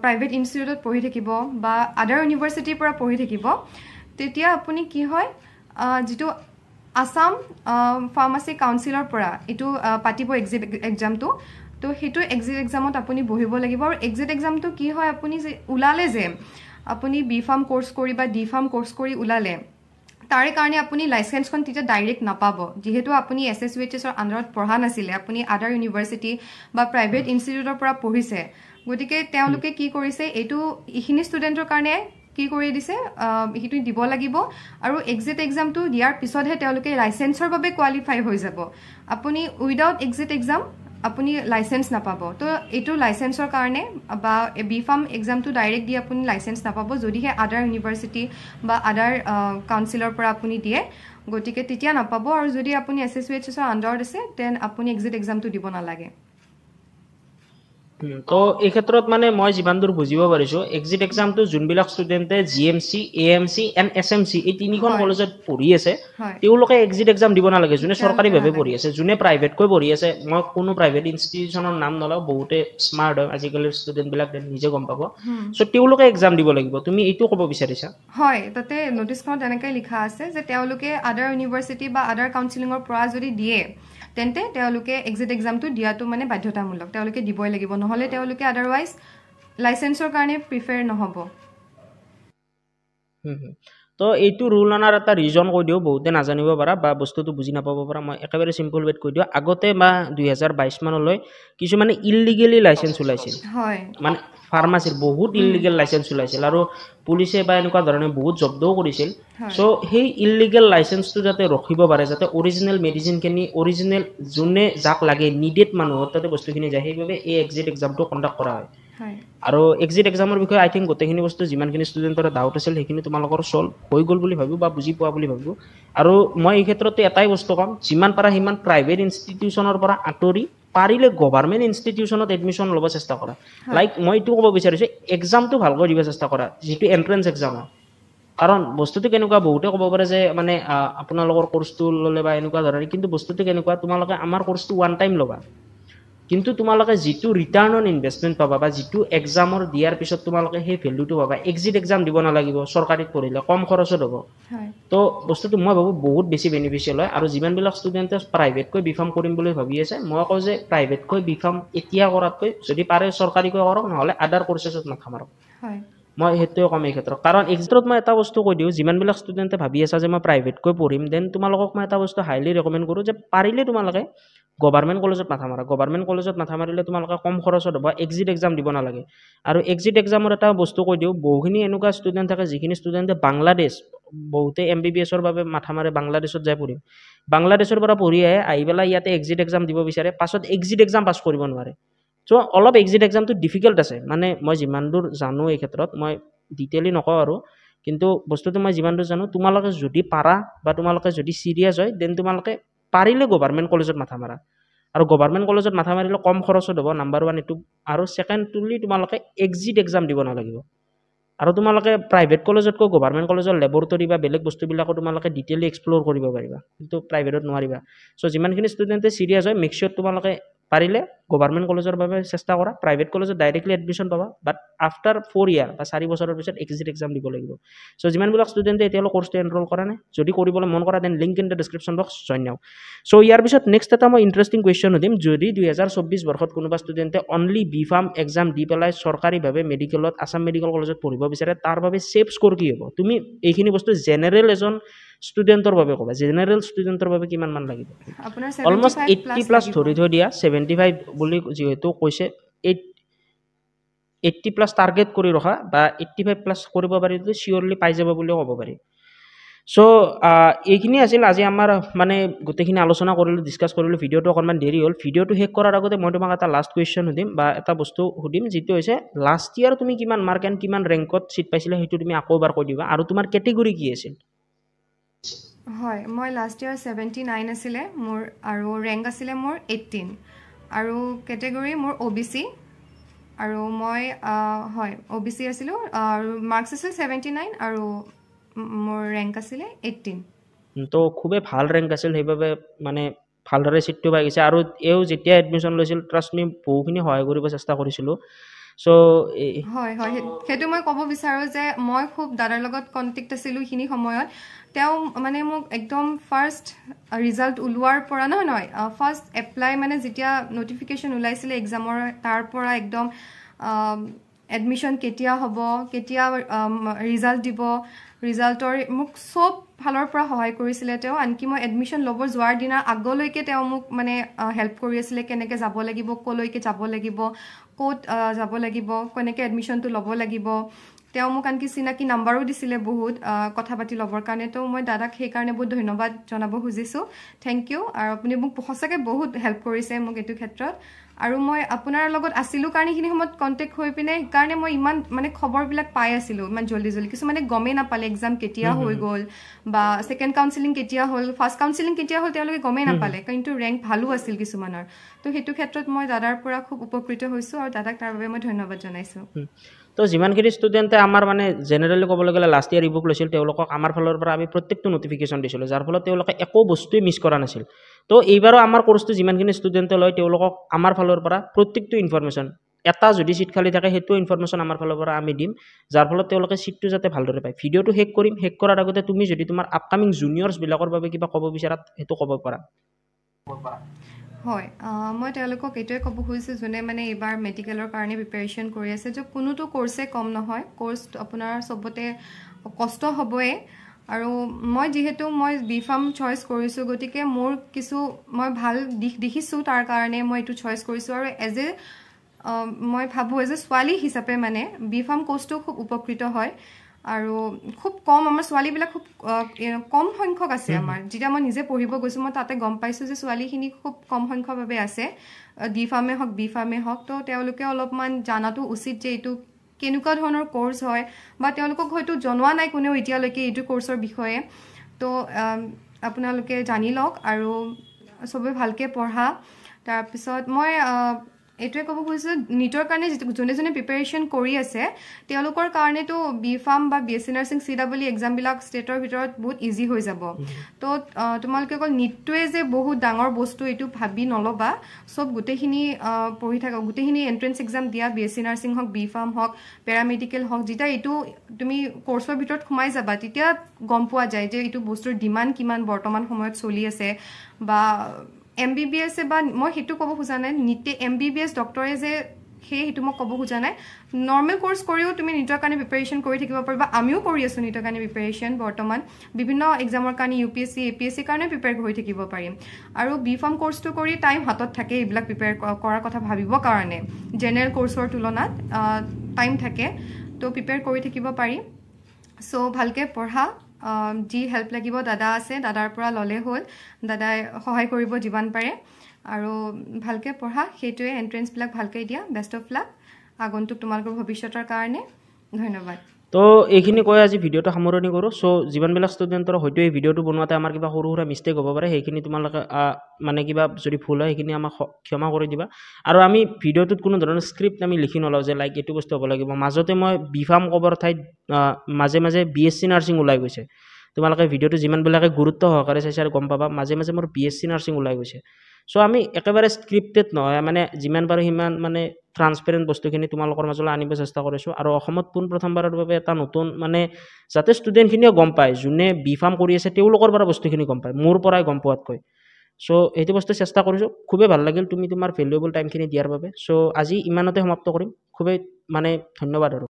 Speaker 2: প্ৰাইভেট ইনষ্টিটিউটত পঢ়ি থাকিব বা আদাৰ ইউনিভাৰ্চিটিৰ পৰা পঢ়ি থাকিব তেতিয়া আপুনি কি হয় যিটো আছাম ফাৰ্মাচী কাউন্সিলৰ পৰা এইটো পাতিব এক্সিট এক্সামটো তো সেইটো এক্সিট এক্সামত আপুনি বহিব লাগিব আৰু এক্সিট এক্সামটো কি হয় আপুনি যে ওলালে যে আপুনি বি ফাৰ্ম কৰ্চ কৰি বা ডি ফাৰ্ম কৰ্চ কৰি ওলালে তাৰে কাৰণে আপুনি লাইচেঞ্চখন তেতিয়া ডাইৰেক্ট নাপাব যিহেতু আপুনি এছ এছ ইউ এইচ এছৰ আণ্ডাৰত পঢ়া নাছিলে আপুনি আদাৰ ইউনিভাৰ্চিটি বা প্ৰাইভেট ইনষ্টিটিউটৰ পৰা পঢ়িছে গতিকে তেওঁলোকে কি কৰিছে এইটো এইখিনি ষ্টুডেণ্টৰ কাৰণে কি কৰি দিছে সেইটো দিব লাগিব আৰু এক্সিট এক্সামটো দিয়াৰ পিছতহে তেওঁলোকে লাইচেঞ্চৰ বাবে কোৱালিফাই হৈ যাব আপুনি উইদাউট এক্সিট এক্সাম আপুনি লাইচেঞ্চ নাপাব তো এইটো লাইচেঞ্চৰ কাৰণে বা বি ফাৰ্ম এক্সামটো ডাইৰেক্ট দি আপুনি লাইচেঞ্চ নাপাব যদিহে আদাৰ ইউনিভাৰ্চিটি বা আদাৰ কাউন্সিলৰ পৰা আপুনি দিয়ে গতিকে তেতিয়া নাপাব আৰু যদি আপুনি এছ এছ ইউ এইচ এছৰ আণ্ডাৰত আছে দেন আপুনি এক্সিট এক্সামটো দিব নালাগে
Speaker 1: তো এই ক্ষেত্ৰত মানে মই যিমান দূৰ বুজিব পাৰিছো এক্সিট এক্সামটো যোনবিলাক ষ্টুডেণ্টে G M C A M C and S M C এই তিনিখন কলেজত পঢ়ি আছে তেওঁলোকে এক্সিট এক্সাম দিব নালাগে যোনে চৰকাৰীভাৱে পঢ়ি আছে যোনে প্ৰাইভেটকৈ পঢ়ি আছে মই কোনো প্ৰাইভেট ইনষ্টিটিউচনৰ নাম নলওঁ বহুতে স্মাৰ্ট হয় আজিকালিৰ ষ্টুডেণ্টবিলাক নিজে গম পাব চ' তেওঁলোকে এক্সাম দিব লাগিব তুমি এইটো ক'ব বিচাৰিছা
Speaker 2: হয় তাতে নটিচখনত এনেকৈ লিখা আছে যে তেওঁলোকে আদাৰ ইউনিভাৰ্চিটি বা আদাৰ কাউন্সিলিঙৰ পৰা যদি দিয়ে তেন্তে তেওঁলোকে এক্সিট এক্সামটো দিয়াটো মানে বাধ্যতামূলক তেওঁলোকে দিবই লাগিব নহয় নহলে তেওঁলোকে আদাৰৱাইজ লাইচেন্সৰ কাৰণে প্ৰিফেয়াৰ নহ'ব
Speaker 1: তো এইটো ৰুল অনাৰ এটা ৰিজন কৈ দিওঁ বহুতে নাজানিব পাৰা বা বস্তুটো বুজি নাপাব পাৰা মই একেবাৰে চিম্পল ৱেট কৈ দিওঁ আগতে বা দুই হাজাৰ বাইছ মানলৈ কিছুমানে ইলিগেলি লাইচেঞ্চ ওলাইছিল হয় মানে ফাৰ্মাচীৰ বহুত ইলিগেল লাইচেঞ্চ ওলাইছিল আৰু পুলিচে বা এনেকুৱা ধৰণে বহুত জব্দও কৰিছিল চ' সেই ইলিগেল লাইচেঞ্চটো যাতে ৰখিব পাৰে যাতে অৰিজিনেল মেডিচিনখিনি অৰিজিনেল যোনে যাক লাগে নিডেড মানুহৰ তাতে বস্তুখিনি যায় সেইবাবে এই এক্সিট এক্সামটো কণ্ডাক্ট কৰা হয় আৰু এক্সিট এক্সামৰ বিষয়ে আই থিংক গোটেইখিনি বস্তু যিমানখিনি ষ্টুডেণ্টৰ ডাউট আছিল সেইখিনি তোমালোকৰ চল্ভ হৈ গ'ল বুলি ভাবোঁ বা বুজি পোৱা বুলি ভাবোঁ আৰু মই এই ক্ষেত্ৰতে এটাই বস্তু ক'ম যিমান পাৰা সিমান প্ৰাইভেট ইনষ্টিটিউচনৰ পৰা আঁতৰি পাৰিলে গভৰ্ণমেণ্ট ইনষ্টিটিউশ্যনত এডমিশ্যন ল'ব চেষ্টা কৰা লাইক মই এইটো ক'ব বিচাৰিছোঁ এক্সামটো ভালকৈ দিব চেষ্টা কৰা যিটো এণ্ট্ৰেঞ্চ এক্সাম হয় কাৰণ বস্তুটো কেনেকুৱা বহুতে ক'ব পাৰে যে মানে আপোনালোকৰ কোৰ্চটো ল'লে বা এনেকুৱা ধৰণে কিন্তু বস্তুটো কেনেকুৱা তোমালোকে আমাৰ কোৰ্চটো ওৱান টাইম ল'বা কিন্তু তোমালোকে যিটো ৰিটাৰ্ণ অন ইনভেষ্টমেণ্ট পাবা বা যিটো এক্সামৰ দিয়াৰ পিছত তোমালোকে সেই ভেল্যুটো পাবা এক্সিট এক্সাম দিব নালাগিব চৰকাৰীত পঢ়িলে কম খৰচত হ'ব তো বস্তুটো মই ভাবোঁ বহুত বেছি বেনিফিচিয়েল হয় আৰু যিমানবিলাক ষ্টুডেণ্টে প্ৰাইভেটকৈ বিফাৰ্ম কৰিম বুলি ভাবি আছে মই কওঁ যে প্ৰাইভেটকৈ বিফাৰ্ম এতিয়া কৰাতকৈ যদি পাৰে চৰকাৰীকৈ কৰক নহ'লে আদাৰ কোৰ্চেছত নাথামাৰক মই সেইটোৱে কম এই ক্ষেত্ৰত কাৰণ এক্সিটত মই এটা বস্তু কৈ দিওঁ যিমানবিলাক ষ্টুডেণ্টে ভাবি আছা যে মই প্ৰাইভেটকৈ পঢ়িম দেন তোমালোকক মই এটা বস্তু হাইলি ৰিকমেণ্ড কৰোঁ যে পাৰিলে তোমালোকে গভৰ্ণমেণ্ট কলেজত মাথা মাৰা গভৰ্ণমেণ্ট কলেজত মাথা মাৰিলে তোমালোকে কম খৰচত হ'ব এক্সিট এক্সাম দিব নালাগে আৰু এক্সিট এক্সামৰ এটা বস্তু কৈ দিওঁ বহুখিনি এনেকুৱা ষ্টুডেণ্ট থাকে যিখিনি ষ্টুডেণ্টে বাংলাদেশ বহুতে এম বি বি এছৰ বাবে মাথা মাৰে বাংলাদেশত যায় পঢ়িম বাংলাদেশৰ পৰা পঢ়ি আহে আহি পেলাই ইয়াতে এক্সিট এক্সাম দিব বিচাৰে পাছত এক্সিট এক্সাম পাছ কৰিব নোৱাৰে চ' অলপ এক্সিট এক্সামটো ডিফিকাল্ট আছে মানে মই যিমান দূৰ জানো এই ক্ষেত্ৰত মই ডিটেইলি নকওঁ আৰু কিন্তু বস্তুটো মই যিমান দূৰ জানো তোমালোকে যদি পাৰা বা তোমালোকে যদি চিৰিয়াছ হয় দেন তোমালোকে পাৰিলে গভৰ্ণমেণ্ট কলেজত মাথা মাৰা আৰু গভৰ্ণমেণ্ট কলেজত মাথা মাৰিলে কম খৰচত হ'ব নাম্বাৰ ওৱান এইটো আৰু ছেকেণ্ড টুলি তোমালোকে এক্সিট এক্সাম দিব নালাগিব আৰু তোমালোকে প্ৰাইভেট কলেজতকৈ গভৰ্ণমেণ্ট কলেজৰ লেবৰেটৰী বা বেলেগ বস্তুবিলাকো তোমালোকে ডিটেইলি এক্সপ্ল'ৰ কৰিব পাৰিবা কিন্তু প্ৰাইভেটত নোৱাৰিবা চ' যিমানখিনি ষ্টুডেণ্টে চিৰিয়াছ হয় মেক্সিয়ৰ তোমালোকে পাৰিলে গভৰ্ণমেণ্ট কলেজৰ বাবে চেষ্টা কৰা প্ৰাইভেট কলেজত ডাইৰেক্টলি এডমিশ্যন পাবা বাট আফটাৰ ফ'ৰ ইয়াৰ বা চাৰি বছৰৰ পিছত এক্সিট এক্সাম দিব লাগিব চ' যিমানবিলাক ষ্টুডেণ্টে এতিয়ালৈ কৰ্চটো এনৰোল কৰা নাই যদি কৰিবলৈ মন কৰা then link in the description box join now so' ইয়াৰ পিছত নেক্সট এটা মই ইণ্টাৰেষ্টিং কুৱেশ্যন সুধিম যদি দুহেজাৰ চৌব্বিছ বৰ্ষত কোনোবা ষ্টুডেণ্টে অনলি বি ফাৰ্ম এক্সাম দি পেলাই চৰকাৰীভাৱে মেডিকেলত আছাম মেডিকেল কলেজত পঢ়িব বিচাৰে তাৰ বাবে ছেফ স্ক'ৰ কি হ'ব তুমি এইখিনি বস্তু জেনেৰেল এজন ষ্টুডেণ্টৰ বাবে ক'বা জেনেৰেল ষ্টুডেণ্টৰ বাবে কিমানমান লাগিব অলমষ্ট এইটটি প্লাছ ধৰি থৈ দিয়া ছেভেণ্টি ফাইভ বুলি যিহেতু কৈছে এইট এইটটি প্লাছ টাৰ্গেট কৰি ৰখা বা এইটটি ফাইভ প্লাছ কৰিব পাৰিলে চিয়'ৰলি পাই যাব বুলিও ক'ব পাৰি চ' এইখিনি আছিল আজি আমাৰ মানে গোটেইখিনি আলোচনা কৰিলোঁ ডিছকাছ কৰিলোঁ ভিডিঅ'টো অকণমান দেৰি হ'ল ভিডিঅ'টো শেষ কৰাৰ আগতে মই তোমাক এটা লাষ্ট কুৱেশ্যন সুধিম বা এটা বস্তু সুধিম যিটো হৈছে লাষ্ট ইয়াৰ তুমি কিমান মাৰ্ক এণ্ড কিমান ৰেংকত ছিট পাইছিলা সেইটো তুমি আকৌ এবাৰ কৈ দিবা আৰু তোমাৰ কেটেগৰী কি আছিল
Speaker 2: হয় মই লাষ্ট ইয়াৰ ছেভেণ্টি নাইন আছিলে মোৰ আৰু ৰেংক আছিলে মোৰ এইটিন আৰু কেটেগৰী মোৰ অ' বি চি আৰু মই হয় অ' বি চি আছিলোঁ আৰু মাৰ্কছ আছিল ছেভেণ্টি নাইন আৰু মোৰ ৰেংক আছিলে এইটিন
Speaker 1: ত' খুবেই ভাল ৰেংক আছিল সেইবাবে মানে ভালদৰে চিটটো পাই গৈছে আৰু এওঁ যেতিয়া এডমিশ্যন লৈছিল ট্ৰাষ্ট বহুখিনি সহায় কৰিব চেষ্টা কৰিছিলোঁ সেইটো
Speaker 2: মই ক'ব বিচাৰোঁ যে মই খুব দাদাৰ লগত কণ্টেক্ট আছিলোঁ সেইখিনি সময়ত তেওঁ মানে মোক একদম ফাৰ্ষ্ট ৰিজাল্ট ওলোৱাৰ পৰা নহয় নহয় ফাৰ্ষ্ট এপ্লাই মানে যেতিয়া ন'টিফিকেশ্যন ওলাইছিলে এক্সামৰ তাৰ পৰা একদম এডমিশ্যন কেতিয়া হ'ব কেতিয়া ৰিজাল্ট দিব ৰিজাল্টৰ মোক চব ফালৰ পৰা সহায় কৰিছিলে তেওঁ আনকি মই এডমিশ্যন ল'ব যোৱাৰ দিনাৰ আগলৈকে তেওঁ মোক মানে হেল্প কৰি আছিলে কেনেকৈ যাব লাগিব ক'লৈকে যাব লাগিব ক'ত যাব লাগিব কেনেকৈ এডমিশ্যনটো ল'ব লাগিব তেওঁ মোক আনকি চিনাকি নাম্বাৰো দিছিলে বহুত কথা পাতি ল'বৰ কাৰণে তো মই দাদাক সেইকাৰণে বহুত ধন্যবাদ জনাব খুজিছোঁ থেংক ইউ আৰু আপুনি মোক সঁচাকৈ বহুত হেল্প কৰিছে মোক এইটো ক্ষেত্ৰত আৰু মই আপোনাৰ লগত আছিলোঁ কাৰণ সেইখিনি সময়ত কণ্টেক্ট হৈ পিনে সেইকাৰণে মই ইমান মানে খবৰবিলাক পাই আছিলোঁ ইমান জল্দি জল্দি কিছুমানে গমেই নাপালে এক্সাম কেতিয়া হৈ গ'ল বা ছেকেণ্ড কাউন্সিলিং কেতিয়া হ'ল ফাৰ্ষ্ট কাউন্সিলিং কেতিয়া হ'ল তেওঁলোকে গমেই নাপালে কিন্তু ৰেংক ভালো আছিল কিছুমানৰ তো সেইটো ক্ষেত্ৰত মই দাদাৰ পৰা খুব উপকৃত হৈছোঁ আৰু দাদাক তাৰ বাবে মই ধন্যবাদ জনাইছোঁ
Speaker 1: তো যিমানখিনি ষ্টুডেণ্টে আমাৰ মানে জেনেৰেলি ক'বলৈ গ'লে লাষ্ট ইয়াৰ ইবুক লৈছিল তেওঁলোকক আমাৰ ফালৰ পৰা আমি প্ৰত্যেকটো ন'টিফিকেশ্যন দিছিলোঁ যাৰ ফলত তেওঁলোকে একো বস্তুৱেই মিছ কৰা নাছিল তো এইবাৰো আমাৰ কৰ্চটো যিমানখিনি ষ্টুডেণ্টে লয় তেওঁলোকক আমাৰ ফালৰ পৰা প্ৰত্যেকটো ইনফৰ্মেশ্যন এটা যদি চিট খালি থাকে সেইটো ইনফৰমেশ্যন আমাৰ ফালৰ পৰা আমি দিম যাৰ ফলত তেওঁলোকে চিটটো যাতে ভালদৰে পায় ভিডিঅ'টো শেষ কৰিম শেষ কৰাৰ আগতে তুমি যদি তোমাৰ আপকামিং জুনিয়ৰ্ছবিলাকৰ বাবে কিবা ক'ব বিচাৰা সেইটো ক'ব পাৰা
Speaker 2: হয় মই তেওঁলোকক এইটোৱে ক'ব খুজিছোঁ যোনে মানে এইবাৰ মেডিকেলৰ কাৰণে প্ৰিপেৰেশ্যন কৰি আছে যে কোনোতো কৰ্চে কম নহয় কৰ্চ আপোনাৰ চবতে কষ্ট হ'বই আৰু মই যিহেতু মই বি ফাৰ্ম চইচ কৰিছোঁ গতিকে মোৰ কিছু মই ভাল দিশ দেখিছোঁ তাৰ কাৰণে মই এইটো চইচ কৰিছোঁ আৰু এজ এ মই ভাবোঁ এজ এ ছোৱালী হিচাপে মানে বি ফাৰ্ম কৰ্চটো খুব উপকৃত হয় আৰু খুব কম আমাৰ ছোৱালীবিলাক খুব কম সংখ্যক আছে আমাৰ যেতিয়া মই নিজে পঢ়িব গৈছোঁ মই তাতে গম পাইছোঁ যে ছোৱালীখিনি খুব কম সংখ্যকভাৱে আছে ডি ফাৰ্মে হওক বি ফাৰ্মে হওক তো তেওঁলোকে অলপমান জনাটো উচিত যে এইটো কেনেকুৱা ধৰণৰ কৰ্চ হয় বা তেওঁলোকক হয়তো জনোৱা নাই কোনেও এতিয়ালৈকে এইটো কৰ্চৰ বিষয়ে তো আপোনালোকে জানি লওক আৰু চবেই ভালকৈ পঢ়া তাৰপিছত মই এইটোৱে ক'ব খুজিছোঁ নীটৰ কাৰণে যোনে যোনে প্ৰিপেৰেশ্যন কৰি আছে তেওঁলোকৰ কাৰণেতো বি ফাৰ্ম বা B S C nursing C W E এক্সামবিলাক ষ্টেটৰ ভিতৰত বহুত ইজি হৈ যাব তো তোমালোকে অকল নীটটোৱে যে বহুত ডাঙৰ বস্তু এইটো ভাবি নল'বা চব গোটেইখিনি পঢ়ি থাকা গোটেইখিনি এণ্ট্ৰেঞ্চ এক্সাম দিয়া বি এছ চি নাৰ্ছিং হওক বি ফাৰ্ম হওক পেৰামেডিকেল হওক যেতিয়া এইটো তুমি কৰ্চৰ ভিতৰত সোমাই যাবা তেতিয়া গম পোৱা যায় যে এইটো বস্তুৰ ডিমাণ্ড কিমান বৰ্তমান সময়ত চলি আছে বা এম বি বি এছে বা মই সেইটো ক'ব খোজা নাই নীটে এম বি বি এছ ডক্টৰে যে সেই সেইটো মই ক'ব খোজা নাই নৰ্মেল কৰ্চ কৰিও তুমি নিজৰ কাৰণে প্ৰিপেৰেশ্যন কৰি থাকিব পাৰিবা আমিও কৰি আছোঁ নিজৰ কাৰণে প্ৰিপেৰেশ্যন বৰ্তমান বিভিন্ন এক্সামৰ কাৰণে U P S C A P S চিৰ কাৰণে প্ৰিপেয়াৰ কৰি থাকিব পাৰিম আৰু বি ফাৰ্ম কৰ্চটো কৰি টাইম হাতত থাকে এইবিলাক প্ৰিপেয়াৰ কৰাৰ কথা ভাবিবৰ কাৰণে জেনেৰেল কৰ্চৰ তুলনাত টাইম থাকে ত' প্ৰিপেয়াৰ কৰি থাকিব পাৰি চ' ভালকৈ পঢ়া যি হেল্প লাগিব দাদা আছে দাদাৰ পৰা ল'লে হ'ল দাদাই সহায় কৰিব যিমান পাৰে আৰু ভালকৈ পঢ়া সেইটোৱে এণ্ট্ৰেঞ্চবিলাক ভালকৈ দিয়া বেষ্ট অফ লাক আগন্তুক তোমালোকৰ ভৱিষ্যতৰ কাৰণে ধন্যবাদ
Speaker 1: তো এইখিনি কৈ আজি ভিডিঅ'টো সামৰণি কৰোঁ চ' যিমানবিলাক ষ্টুডেণ্টৰ হয়তো এই ভিডিঅ'টো বনোৱাতে আমাৰ কিবা সৰু সুৰা মিষ্টেক হ'ব পাৰে সেইখিনি তোমালোকে মানে কিবা যদি ভুল হয় সেইখিনি আমাক ক্ষমা কৰি দিবা আৰু আমি ভিডিঅ'টোত কোনো ধৰণৰ স্ক্ৰিপ্ট আমি লিখি নলওঁ যে লাইক এইটো বস্তু হ'ব লাগিব মাজতে মই বিফাম ক'বৰ ঠাইত মাজে মাজে বি এছ চি নাৰ্ছিং ওলাই গৈছে তোমালোকে ভিডিঅ'টো যিমানবিলাকে গুৰুত্ব সহকাৰে চাইছে আৰু গম পাবা মাজে মাজে মোৰ বি এছ চি নাৰ্ছিং ওলাই গৈছে চ' আমি একেবাৰে স্ক্ৰিপ্টেড নহয় মানে যিমান পাৰোঁ সিমান মানে ট্ৰান্সপেৰেণ্ট বস্তুখিনি তোমালোকৰ মাজলৈ আনিব চেষ্টা কৰিছোঁ আৰু অসমত পোনপ্ৰথমবাৰৰ বাবে এটা নতুন মানে যাতে ষ্টুডেণ্টখিনিয়ে গম পায় যোনে বি ফাৰ্ম কৰি আছে তেওঁলোকৰ পৰা বস্তুখিনি গম পায় মোৰ পৰাই গম পোৱাতকৈ চ' সেইটো বস্তু চেষ্টা কৰিছোঁ খুবেই ভাল লাগিল তুমি তোমাৰ ভেলুৱেবল টাইমখিনি দিয়াৰ বাবে চ' আজি ইমানতে সমাপ্ত কৰিম খুবেই মানে ধন্যবাদ আৰু